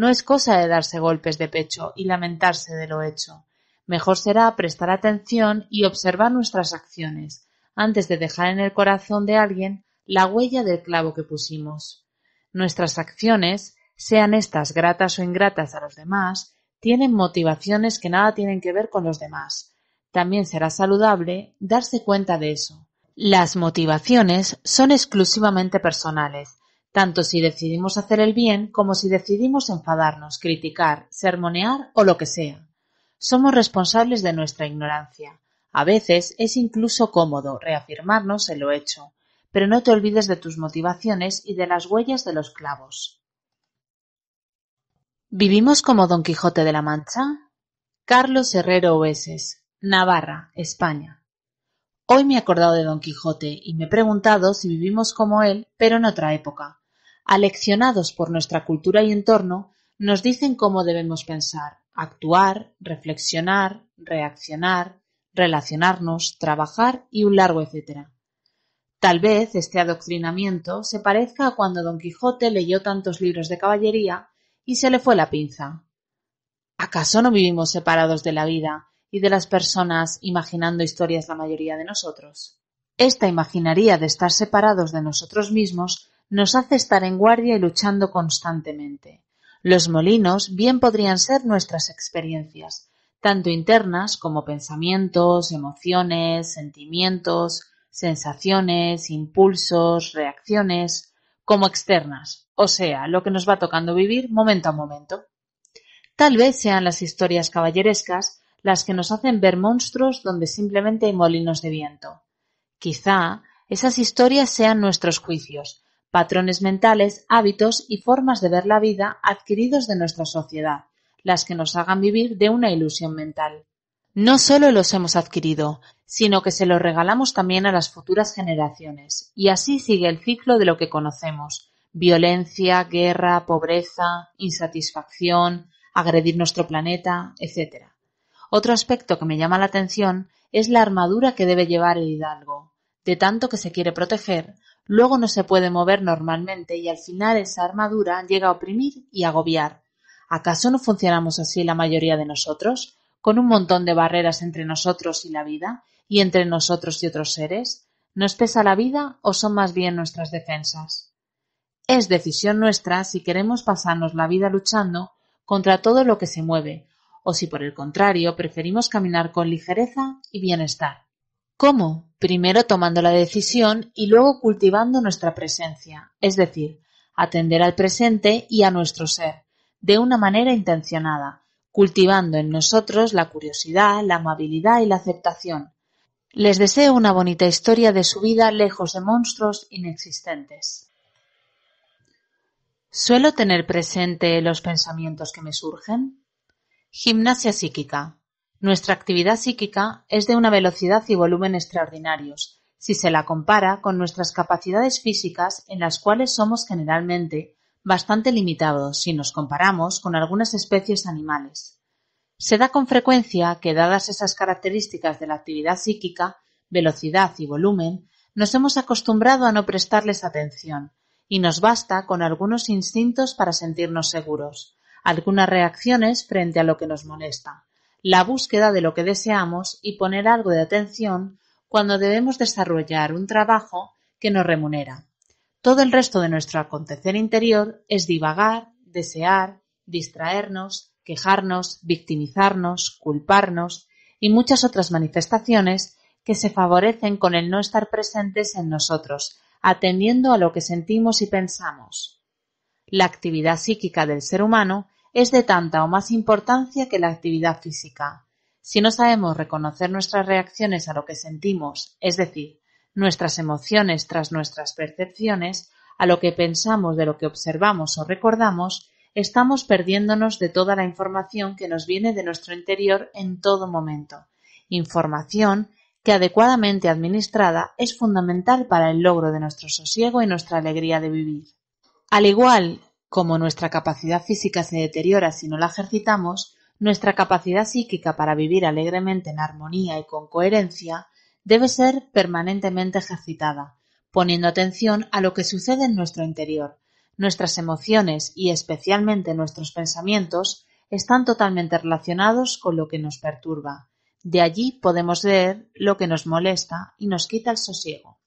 No es cosa de darse golpes de pecho y lamentarse de lo hecho. Mejor será prestar atención y observar nuestras acciones, antes de dejar en el corazón de alguien la huella del clavo que pusimos. Nuestras acciones, sean estas gratas o ingratas a los demás, tienen motivaciones que nada tienen que ver con los demás. También será saludable darse cuenta de eso. Las motivaciones son exclusivamente personales tanto si decidimos hacer el bien como si decidimos enfadarnos, criticar, sermonear o lo que sea. Somos responsables de nuestra ignorancia. A veces es incluso cómodo reafirmarnos en lo hecho, pero no te olvides de tus motivaciones y de las huellas de los clavos. ¿Vivimos como Don Quijote de la Mancha? Carlos Herrero Oeses, Navarra, España. Hoy me he acordado de don Quijote y me he preguntado si vivimos como él, pero en otra época. Aleccionados por nuestra cultura y entorno, nos dicen cómo debemos pensar, actuar, reflexionar, reaccionar, relacionarnos, trabajar y un largo etcétera. Tal vez este adoctrinamiento se parezca a cuando don Quijote leyó tantos libros de caballería y se le fue la pinza. ¿Acaso no vivimos separados de la vida y de las personas imaginando historias la mayoría de nosotros, esta imaginaría de estar separados de nosotros mismos nos hace estar en guardia y luchando constantemente. Los molinos bien podrían ser nuestras experiencias, tanto internas como pensamientos, emociones, sentimientos, sensaciones, impulsos, reacciones, como externas, o sea, lo que nos va tocando vivir momento a momento. Tal vez sean las historias caballerescas las que nos hacen ver monstruos donde simplemente hay molinos de viento. Quizá esas historias sean nuestros juicios, patrones mentales, hábitos y formas de ver la vida adquiridos de nuestra sociedad, las que nos hagan vivir de una ilusión mental. No solo los hemos adquirido, sino que se los regalamos también a las futuras generaciones, y así sigue el ciclo de lo que conocemos violencia, guerra, pobreza, insatisfacción, agredir nuestro planeta, etc. Otro aspecto que me llama la atención es la armadura que debe llevar el hidalgo. De tanto que se quiere proteger, luego no se puede mover normalmente y al final esa armadura llega a oprimir y agobiar. ¿Acaso no funcionamos así la mayoría de nosotros? ¿Con un montón de barreras entre nosotros y la vida? ¿Y entre nosotros y otros seres? ¿Nos pesa la vida o son más bien nuestras defensas? Es decisión nuestra si queremos pasarnos la vida luchando contra todo lo que se mueve, o si por el contrario preferimos caminar con ligereza y bienestar. ¿Cómo? Primero tomando la decisión y luego cultivando nuestra presencia, es decir, atender al presente y a nuestro ser, de una manera intencionada, cultivando en nosotros la curiosidad, la amabilidad y la aceptación. Les deseo una bonita historia de su vida lejos de monstruos inexistentes. Suelo tener presente los pensamientos que me surgen. Gimnasia psíquica: Nuestra actividad psíquica es de una velocidad y volumen extraordinarios, si se la compara con nuestras capacidades físicas en las cuales somos generalmente bastante limitados si nos comparamos con algunas especies animales. Se da con frecuencia que dadas esas características de la actividad psíquica, velocidad y volumen, nos hemos acostumbrado a no prestarles atención, y nos basta con algunos instintos para sentirnos seguros, algunas reacciones frente a lo que nos molesta, la búsqueda de lo que deseamos y poner algo de atención cuando debemos desarrollar un trabajo que nos remunera. Todo el resto de nuestro acontecer interior es divagar, desear, distraernos, quejarnos, victimizarnos, culparnos y muchas otras manifestaciones que se favorecen con el no estar presentes en nosotros, atendiendo a lo que sentimos y pensamos. La actividad psíquica del ser humano es de tanta o más importancia que la actividad física. Si no sabemos reconocer nuestras reacciones a lo que sentimos, es decir, nuestras emociones tras nuestras percepciones, a lo que pensamos de lo que observamos o recordamos, estamos perdiéndonos de toda la información que nos viene de nuestro interior en todo momento. Información que adecuadamente administrada es fundamental para el logro de nuestro sosiego y nuestra alegría de vivir. Al igual como nuestra capacidad física se deteriora si no la ejercitamos, nuestra capacidad psíquica para vivir alegremente en armonía y con coherencia debe ser permanentemente ejercitada, poniendo atención a lo que sucede en nuestro interior. Nuestras emociones y especialmente nuestros pensamientos están totalmente relacionados con lo que nos perturba. De allí podemos ver lo que nos molesta y nos quita el sosiego.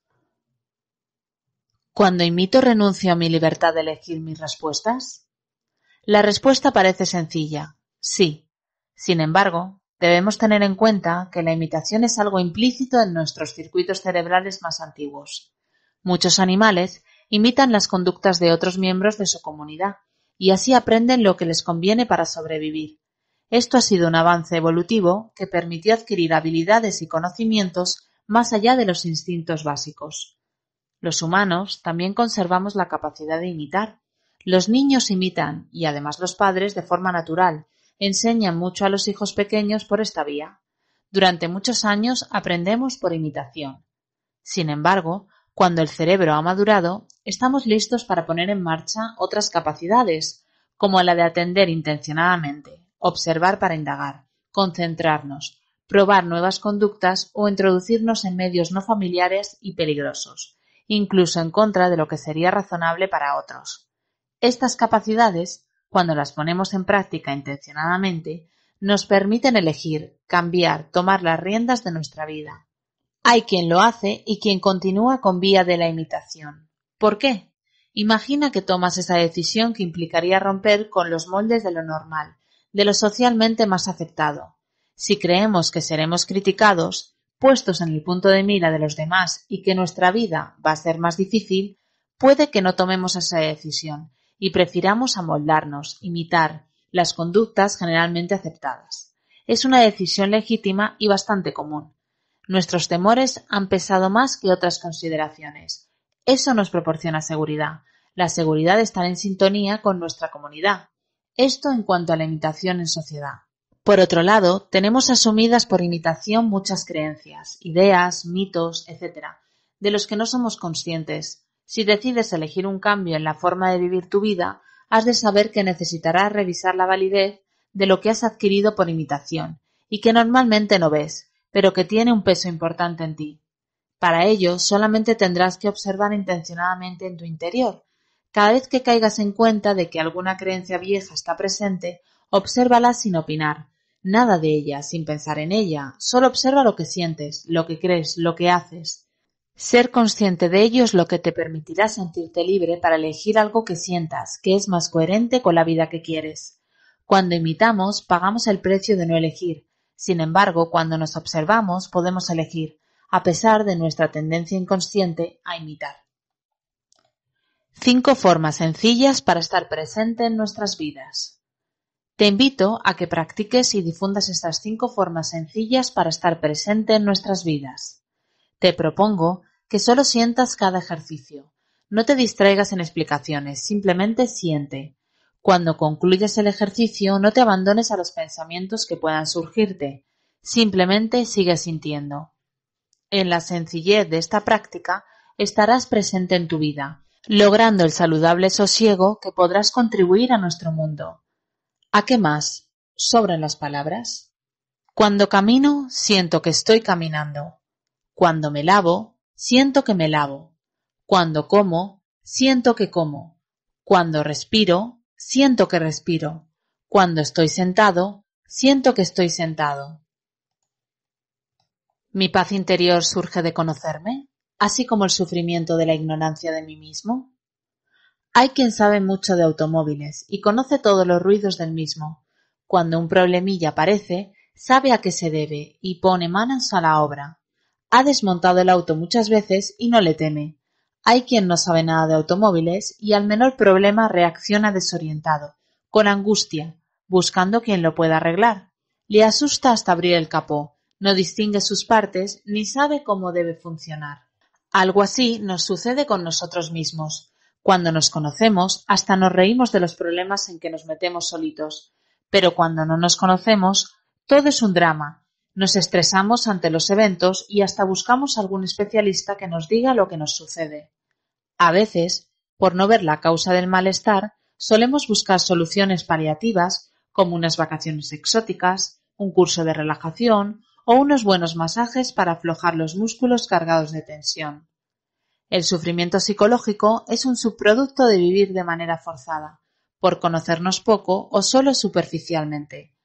Cuando imito renuncio a mi libertad de elegir mis respuestas? La respuesta parece sencilla, sí. Sin embargo, debemos tener en cuenta que la imitación es algo implícito en nuestros circuitos cerebrales más antiguos. Muchos animales imitan las conductas de otros miembros de su comunidad y así aprenden lo que les conviene para sobrevivir. Esto ha sido un avance evolutivo que permitió adquirir habilidades y conocimientos más allá de los instintos básicos. Los humanos también conservamos la capacidad de imitar. Los niños imitan, y además los padres, de forma natural, enseñan mucho a los hijos pequeños por esta vía. Durante muchos años aprendemos por imitación. Sin embargo, cuando el cerebro ha madurado, estamos listos para poner en marcha otras capacidades, como la de atender intencionadamente, observar para indagar, concentrarnos, probar nuevas conductas o introducirnos en medios no familiares y peligrosos, incluso en contra de lo que sería razonable para otros. Estas capacidades, cuando las ponemos en práctica intencionadamente, nos permiten elegir, cambiar, tomar las riendas de nuestra vida. Hay quien lo hace y quien continúa con vía de la imitación. ¿Por qué? Imagina que tomas esa decisión que implicaría romper con los moldes de lo normal, de lo socialmente más aceptado. Si creemos que seremos criticados, puestos en el punto de mira de los demás y que nuestra vida va a ser más difícil, puede que no tomemos esa decisión y prefiramos amoldarnos, imitar las conductas generalmente aceptadas. Es una decisión legítima y bastante común. Nuestros temores han pesado más que otras consideraciones. Eso nos proporciona seguridad. La seguridad de estar en sintonía con nuestra comunidad. Esto en cuanto a la imitación en sociedad. Por otro lado, tenemos asumidas por imitación muchas creencias, ideas, mitos, etc., de los que no somos conscientes. Si decides elegir un cambio en la forma de vivir tu vida, has de saber que necesitarás revisar la validez de lo que has adquirido por imitación, y que normalmente no ves, pero que tiene un peso importante en ti. Para ello, solamente tendrás que observar intencionadamente en tu interior. Cada vez que caigas en cuenta de que alguna creencia vieja está presente, obsérvala sin opinar Nada de ella, sin pensar en ella, solo observa lo que sientes, lo que crees, lo que haces. Ser consciente de ello es lo que te permitirá sentirte libre para elegir algo que sientas, que es más coherente con la vida que quieres. Cuando imitamos, pagamos el precio de no elegir. Sin embargo, cuando nos observamos, podemos elegir, a pesar de nuestra tendencia inconsciente a imitar. Cinco formas sencillas para estar presente en nuestras vidas. Te invito a que practiques y difundas estas cinco formas sencillas para estar presente en nuestras vidas. Te propongo que solo sientas cada ejercicio. No te distraigas en explicaciones, simplemente siente. Cuando concluyas el ejercicio, no te abandones a los pensamientos que puedan surgirte, simplemente sigue sintiendo. En la sencillez de esta práctica estarás presente en tu vida, logrando el saludable sosiego que podrás contribuir a nuestro mundo. ¿A qué más? Sobran las palabras. Cuando camino, siento que estoy caminando. Cuando me lavo, siento que me lavo. Cuando como, siento que como. Cuando respiro, siento que respiro. Cuando estoy sentado, siento que estoy sentado. Mi paz interior surge de conocerme, así como el sufrimiento de la ignorancia de mí mismo. Hay quien sabe mucho de automóviles y conoce todos los ruidos del mismo. Cuando un problemilla aparece, sabe a qué se debe y pone manos a la obra. Ha desmontado el auto muchas veces y no le teme. Hay quien no sabe nada de automóviles y al menor problema reacciona desorientado, con angustia, buscando quien lo pueda arreglar. Le asusta hasta abrir el capó, no distingue sus partes ni sabe cómo debe funcionar. Algo así nos sucede con nosotros mismos. Cuando nos conocemos, hasta nos reímos de los problemas en que nos metemos solitos, pero cuando no nos conocemos, todo es un drama. Nos estresamos ante los eventos y hasta buscamos algún especialista que nos diga lo que nos sucede. A veces, por no ver la causa del malestar, solemos buscar soluciones paliativas como unas vacaciones exóticas, un curso de relajación o unos buenos masajes para aflojar los músculos cargados de tensión. El sufrimiento psicológico es un subproducto de vivir de manera forzada, por conocernos poco o solo superficialmente.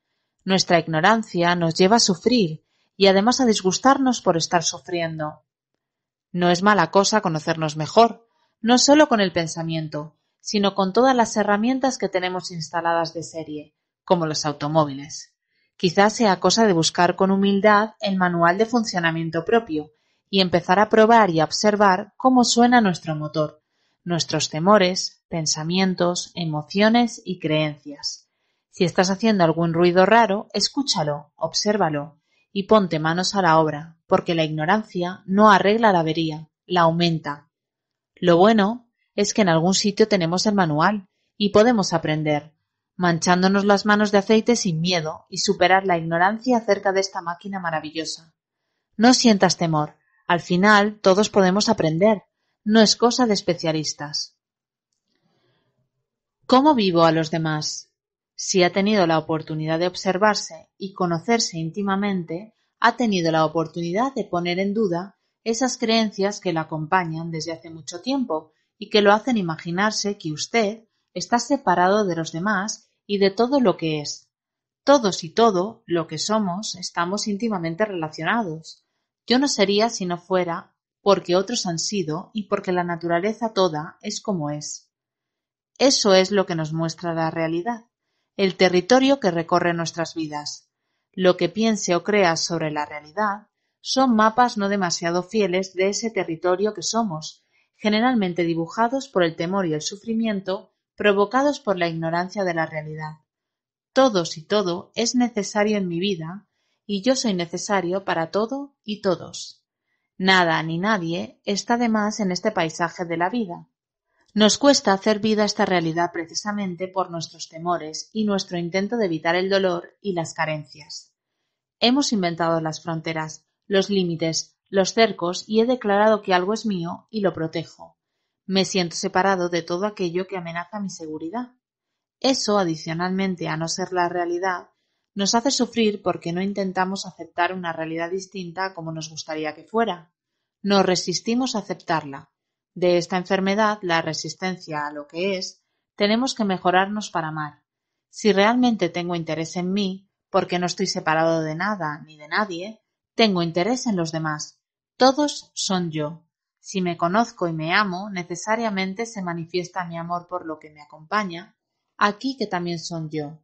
Nuestra ignorancia nos lleva a sufrir y además a disgustarnos por estar sufriendo. No es mala cosa conocernos mejor, no solo con el pensamiento, sino con todas las herramientas que tenemos instaladas de serie, como los automóviles. Quizás sea cosa de buscar con humildad el manual de funcionamiento propio, y empezar a probar y a observar cómo suena nuestro motor, nuestros temores, pensamientos, emociones y creencias. Si estás haciendo algún ruido raro, escúchalo, obsérvalo y ponte manos a la obra, porque la ignorancia no arregla la avería, la aumenta. Lo bueno es que en algún sitio tenemos el manual y podemos aprender, manchándonos las manos de aceite sin miedo y superar la ignorancia acerca de esta máquina maravillosa. No sientas temor, al final todos podemos aprender, no es cosa de especialistas. ¿Cómo vivo a los demás? Si ha tenido la oportunidad de observarse y conocerse íntimamente, ha tenido la oportunidad de poner en duda esas creencias que la acompañan desde hace mucho tiempo y que lo hacen imaginarse que usted está separado de los demás y de todo lo que es. Todos y todo lo que somos estamos íntimamente relacionados, yo no sería si no fuera, porque otros han sido y porque la naturaleza toda es como es. Eso es lo que nos muestra la realidad, el territorio que recorre nuestras vidas. Lo que piense o crea sobre la realidad son mapas no demasiado fieles de ese territorio que somos, generalmente dibujados por el temor y el sufrimiento provocados por la ignorancia de la realidad. Todos y todo es necesario en mi vida y yo soy necesario para todo y todos. Nada ni nadie está de más en este paisaje de la vida. Nos cuesta hacer vida esta realidad precisamente por nuestros temores y nuestro intento de evitar el dolor y las carencias. Hemos inventado las fronteras, los límites, los cercos y he declarado que algo es mío y lo protejo. Me siento separado de todo aquello que amenaza mi seguridad. Eso, adicionalmente a no ser la realidad, nos hace sufrir porque no intentamos aceptar una realidad distinta como nos gustaría que fuera. Nos resistimos a aceptarla. De esta enfermedad, la resistencia a lo que es, tenemos que mejorarnos para amar. Si realmente tengo interés en mí, porque no estoy separado de nada ni de nadie, tengo interés en los demás. Todos son yo. Si me conozco y me amo, necesariamente se manifiesta mi amor por lo que me acompaña, aquí que también son yo.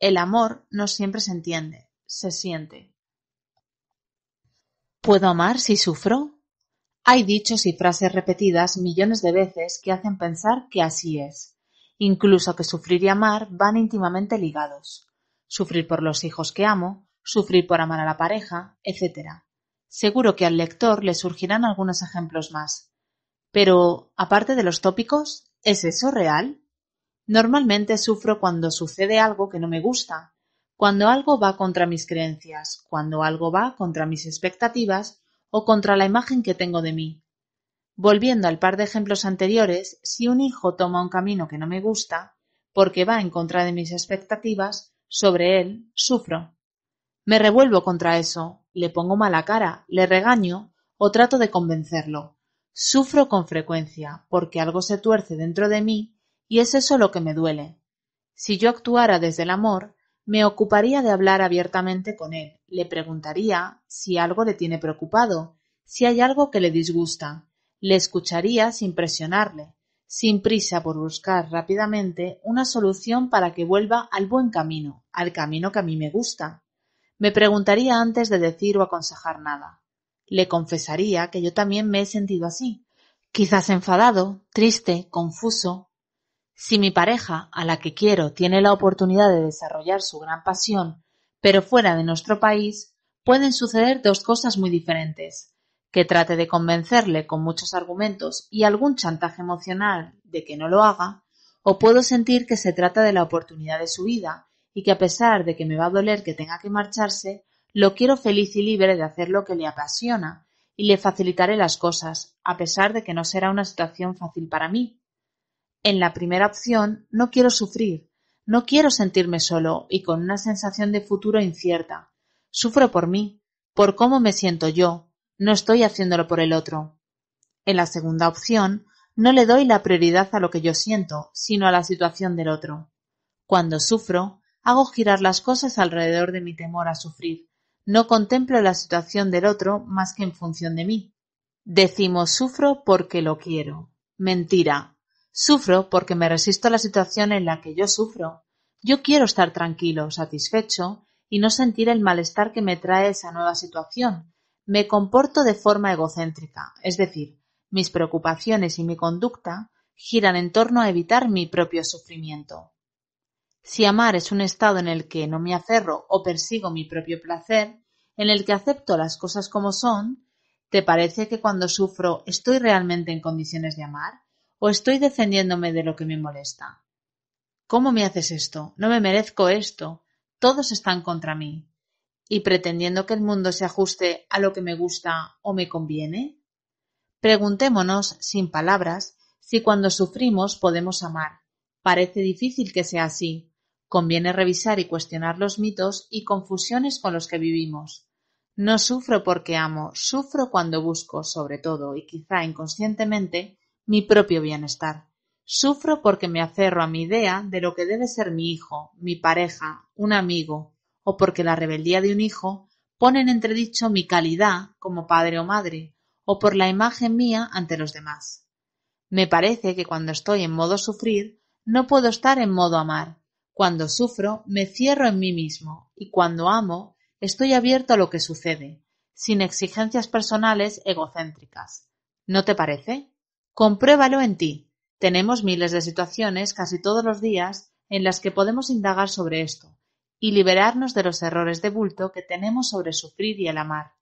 El amor no siempre se entiende, se siente. ¿Puedo amar si sufro? Hay dichos y frases repetidas millones de veces que hacen pensar que así es. Incluso que sufrir y amar van íntimamente ligados. Sufrir por los hijos que amo, sufrir por amar a la pareja, etc. Seguro que al lector le surgirán algunos ejemplos más. Pero, aparte de los tópicos, ¿es eso real? Normalmente sufro cuando sucede algo que no me gusta, cuando algo va contra mis creencias, cuando algo va contra mis expectativas o contra la imagen que tengo de mí. Volviendo al par de ejemplos anteriores, si un hijo toma un camino que no me gusta, porque va en contra de mis expectativas, sobre él sufro. Me revuelvo contra eso, le pongo mala cara, le regaño o trato de convencerlo. Sufro con frecuencia, porque algo se tuerce dentro de mí y es eso lo que me duele. Si yo actuara desde el amor, me ocuparía de hablar abiertamente con él, le preguntaría si algo le tiene preocupado, si hay algo que le disgusta, le escucharía sin presionarle, sin prisa por buscar rápidamente una solución para que vuelva al buen camino, al camino que a mí me gusta. Me preguntaría antes de decir o aconsejar nada. Le confesaría que yo también me he sentido así, quizás enfadado, triste, confuso, si mi pareja, a la que quiero, tiene la oportunidad de desarrollar su gran pasión, pero fuera de nuestro país, pueden suceder dos cosas muy diferentes. Que trate de convencerle con muchos argumentos y algún chantaje emocional de que no lo haga, o puedo sentir que se trata de la oportunidad de su vida y que a pesar de que me va a doler que tenga que marcharse, lo quiero feliz y libre de hacer lo que le apasiona y le facilitaré las cosas, a pesar de que no será una situación fácil para mí en la primera opción, no quiero sufrir, no quiero sentirme solo y con una sensación de futuro incierta. Sufro por mí, por cómo me siento yo, no estoy haciéndolo por el otro. En la segunda opción, no le doy la prioridad a lo que yo siento, sino a la situación del otro. Cuando sufro, hago girar las cosas alrededor de mi temor a sufrir. No contemplo la situación del otro más que en función de mí. Decimos sufro porque lo quiero. Mentira, Sufro porque me resisto a la situación en la que yo sufro. Yo quiero estar tranquilo, satisfecho y no sentir el malestar que me trae esa nueva situación. Me comporto de forma egocéntrica, es decir, mis preocupaciones y mi conducta giran en torno a evitar mi propio sufrimiento. Si amar es un estado en el que no me aferro o persigo mi propio placer, en el que acepto las cosas como son, ¿te parece que cuando sufro estoy realmente en condiciones de amar? o estoy defendiéndome de lo que me molesta. ¿Cómo me haces esto? No me merezco esto. Todos están contra mí. ¿Y pretendiendo que el mundo se ajuste a lo que me gusta o me conviene? Preguntémonos, sin palabras, si cuando sufrimos podemos amar. Parece difícil que sea así. Conviene revisar y cuestionar los mitos y confusiones con los que vivimos. No sufro porque amo, sufro cuando busco, sobre todo y quizá inconscientemente, mi propio bienestar. Sufro porque me aferro a mi idea de lo que debe ser mi hijo, mi pareja, un amigo, o porque la rebeldía de un hijo pone en entredicho mi calidad como padre o madre, o por la imagen mía ante los demás. Me parece que cuando estoy en modo sufrir, no puedo estar en modo amar. Cuando sufro, me cierro en mí mismo, y cuando amo, estoy abierto a lo que sucede, sin exigencias personales egocéntricas. ¿No te parece? Compruébalo en ti. Tenemos miles de situaciones, casi todos los días, en las que podemos indagar sobre esto y liberarnos de los errores de bulto que tenemos sobre sufrir y el amar.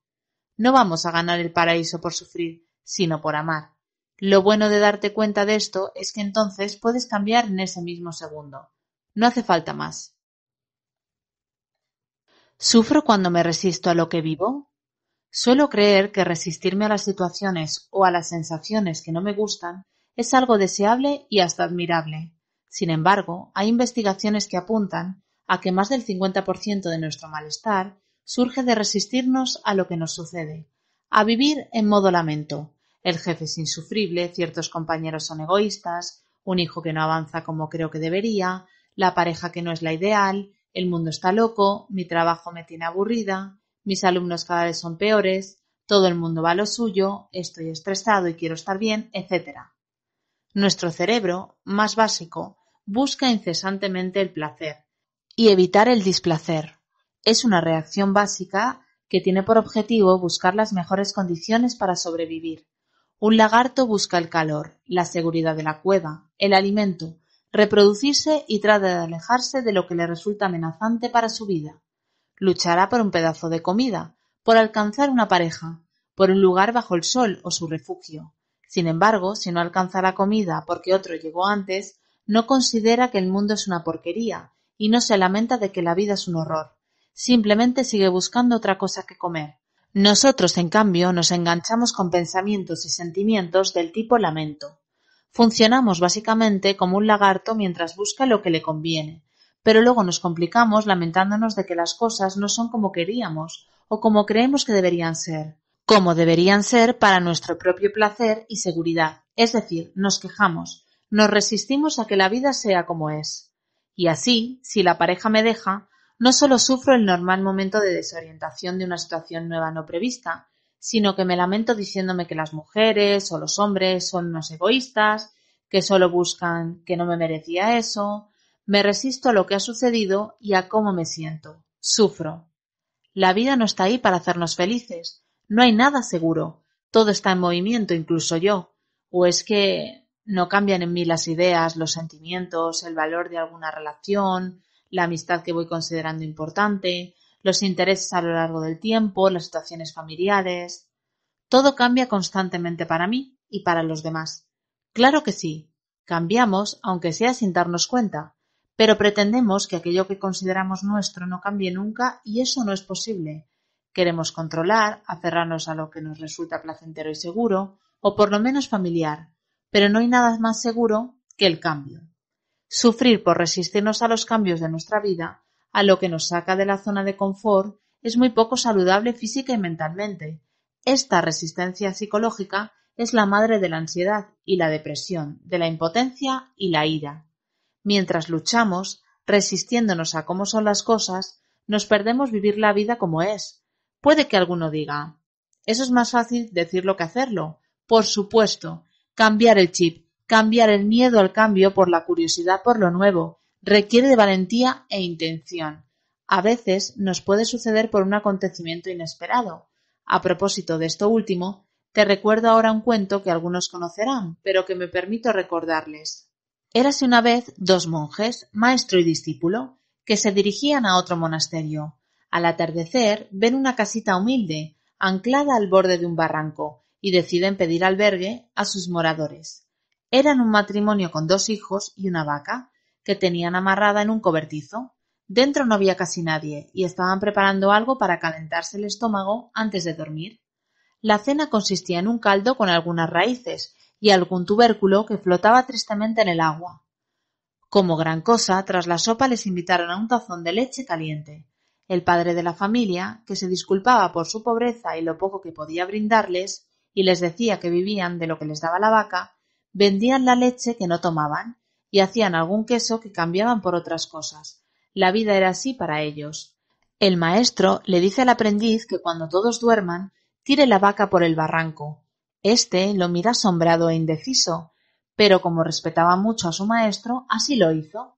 No vamos a ganar el paraíso por sufrir, sino por amar. Lo bueno de darte cuenta de esto es que entonces puedes cambiar en ese mismo segundo. No hace falta más. ¿Sufro cuando me resisto a lo que vivo? Suelo creer que resistirme a las situaciones o a las sensaciones que no me gustan es algo deseable y hasta admirable. Sin embargo, hay investigaciones que apuntan a que más del 50% de nuestro malestar surge de resistirnos a lo que nos sucede, a vivir en modo lamento. El jefe es insufrible, ciertos compañeros son egoístas, un hijo que no avanza como creo que debería, la pareja que no es la ideal, el mundo está loco, mi trabajo me tiene aburrida, mis alumnos cada vez son peores, todo el mundo va a lo suyo, estoy estresado y quiero estar bien, etc. Nuestro cerebro, más básico, busca incesantemente el placer y evitar el displacer. Es una reacción básica que tiene por objetivo buscar las mejores condiciones para sobrevivir. Un lagarto busca el calor, la seguridad de la cueva, el alimento, reproducirse y trata de alejarse de lo que le resulta amenazante para su vida luchará por un pedazo de comida, por alcanzar una pareja, por un lugar bajo el sol o su refugio. Sin embargo, si no alcanza la comida porque otro llegó antes, no considera que el mundo es una porquería y no se lamenta de que la vida es un horror. Simplemente sigue buscando otra cosa que comer. Nosotros, en cambio, nos enganchamos con pensamientos y sentimientos del tipo lamento. Funcionamos básicamente como un lagarto mientras busca lo que le conviene, pero luego nos complicamos lamentándonos de que las cosas no son como queríamos o como creemos que deberían ser, como deberían ser para nuestro propio placer y seguridad. Es decir, nos quejamos, nos resistimos a que la vida sea como es. Y así, si la pareja me deja, no solo sufro el normal momento de desorientación de una situación nueva no prevista, sino que me lamento diciéndome que las mujeres o los hombres son unos egoístas, que solo buscan que no me merecía eso, me resisto a lo que ha sucedido y a cómo me siento. Sufro. La vida no está ahí para hacernos felices. No hay nada seguro. Todo está en movimiento, incluso yo. ¿O es que no cambian en mí las ideas, los sentimientos, el valor de alguna relación, la amistad que voy considerando importante, los intereses a lo largo del tiempo, las situaciones familiares? Todo cambia constantemente para mí y para los demás. Claro que sí. Cambiamos, aunque sea sin darnos cuenta pero pretendemos que aquello que consideramos nuestro no cambie nunca y eso no es posible. Queremos controlar, aferrarnos a lo que nos resulta placentero y seguro, o por lo menos familiar, pero no hay nada más seguro que el cambio. Sufrir por resistirnos a los cambios de nuestra vida, a lo que nos saca de la zona de confort, es muy poco saludable física y mentalmente. Esta resistencia psicológica es la madre de la ansiedad y la depresión, de la impotencia y la ira. Mientras luchamos, resistiéndonos a cómo son las cosas, nos perdemos vivir la vida como es. Puede que alguno diga, eso es más fácil decirlo que hacerlo. Por supuesto, cambiar el chip, cambiar el miedo al cambio por la curiosidad por lo nuevo, requiere de valentía e intención. A veces nos puede suceder por un acontecimiento inesperado. A propósito de esto último, te recuerdo ahora un cuento que algunos conocerán, pero que me permito recordarles. Érase una vez dos monjes, maestro y discípulo, que se dirigían a otro monasterio. Al atardecer ven una casita humilde, anclada al borde de un barranco, y deciden pedir albergue a sus moradores. Eran un matrimonio con dos hijos y una vaca, que tenían amarrada en un cobertizo. Dentro no había casi nadie, y estaban preparando algo para calentarse el estómago antes de dormir. La cena consistía en un caldo con algunas raíces y algún tubérculo que flotaba tristemente en el agua. Como gran cosa, tras la sopa les invitaron a un tazón de leche caliente. El padre de la familia, que se disculpaba por su pobreza y lo poco que podía brindarles, y les decía que vivían de lo que les daba la vaca, vendían la leche que no tomaban y hacían algún queso que cambiaban por otras cosas. La vida era así para ellos. El maestro le dice al aprendiz que cuando todos duerman, tire la vaca por el barranco, este lo mira asombrado e indeciso, pero como respetaba mucho a su maestro, así lo hizo.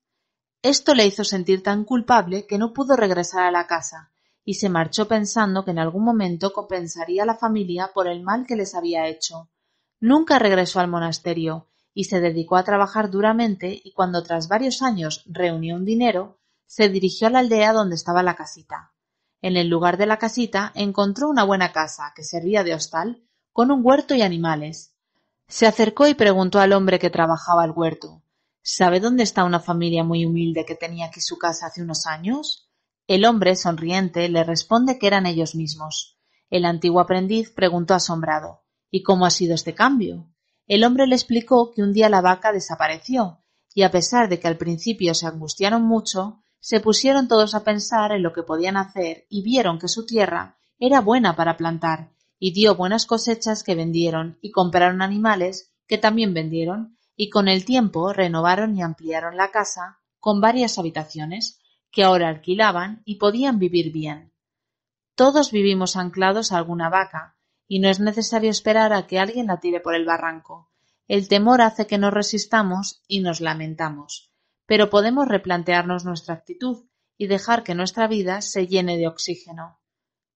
Esto le hizo sentir tan culpable que no pudo regresar a la casa, y se marchó pensando que en algún momento compensaría a la familia por el mal que les había hecho. Nunca regresó al monasterio, y se dedicó a trabajar duramente y cuando tras varios años reunió un dinero, se dirigió a la aldea donde estaba la casita. En el lugar de la casita encontró una buena casa que servía de hostal con un huerto y animales. Se acercó y preguntó al hombre que trabajaba el huerto ¿Sabe dónde está una familia muy humilde que tenía aquí su casa hace unos años? El hombre, sonriente, le responde que eran ellos mismos. El antiguo aprendiz preguntó asombrado ¿Y cómo ha sido este cambio? El hombre le explicó que un día la vaca desapareció, y a pesar de que al principio se angustiaron mucho, se pusieron todos a pensar en lo que podían hacer y vieron que su tierra era buena para plantar y dio buenas cosechas que vendieron, y compraron animales, que también vendieron, y con el tiempo renovaron y ampliaron la casa, con varias habitaciones, que ahora alquilaban y podían vivir bien. Todos vivimos anclados a alguna vaca, y no es necesario esperar a que alguien la tire por el barranco. El temor hace que no resistamos y nos lamentamos, pero podemos replantearnos nuestra actitud y dejar que nuestra vida se llene de oxígeno.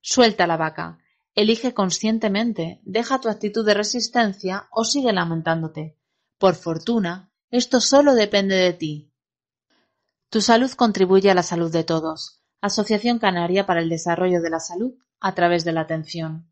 Suelta la vaca, Elige conscientemente, deja tu actitud de resistencia o sigue lamentándote. Por fortuna, esto solo depende de ti. Tu salud contribuye a la salud de todos. Asociación Canaria para el Desarrollo de la Salud a través de la Atención.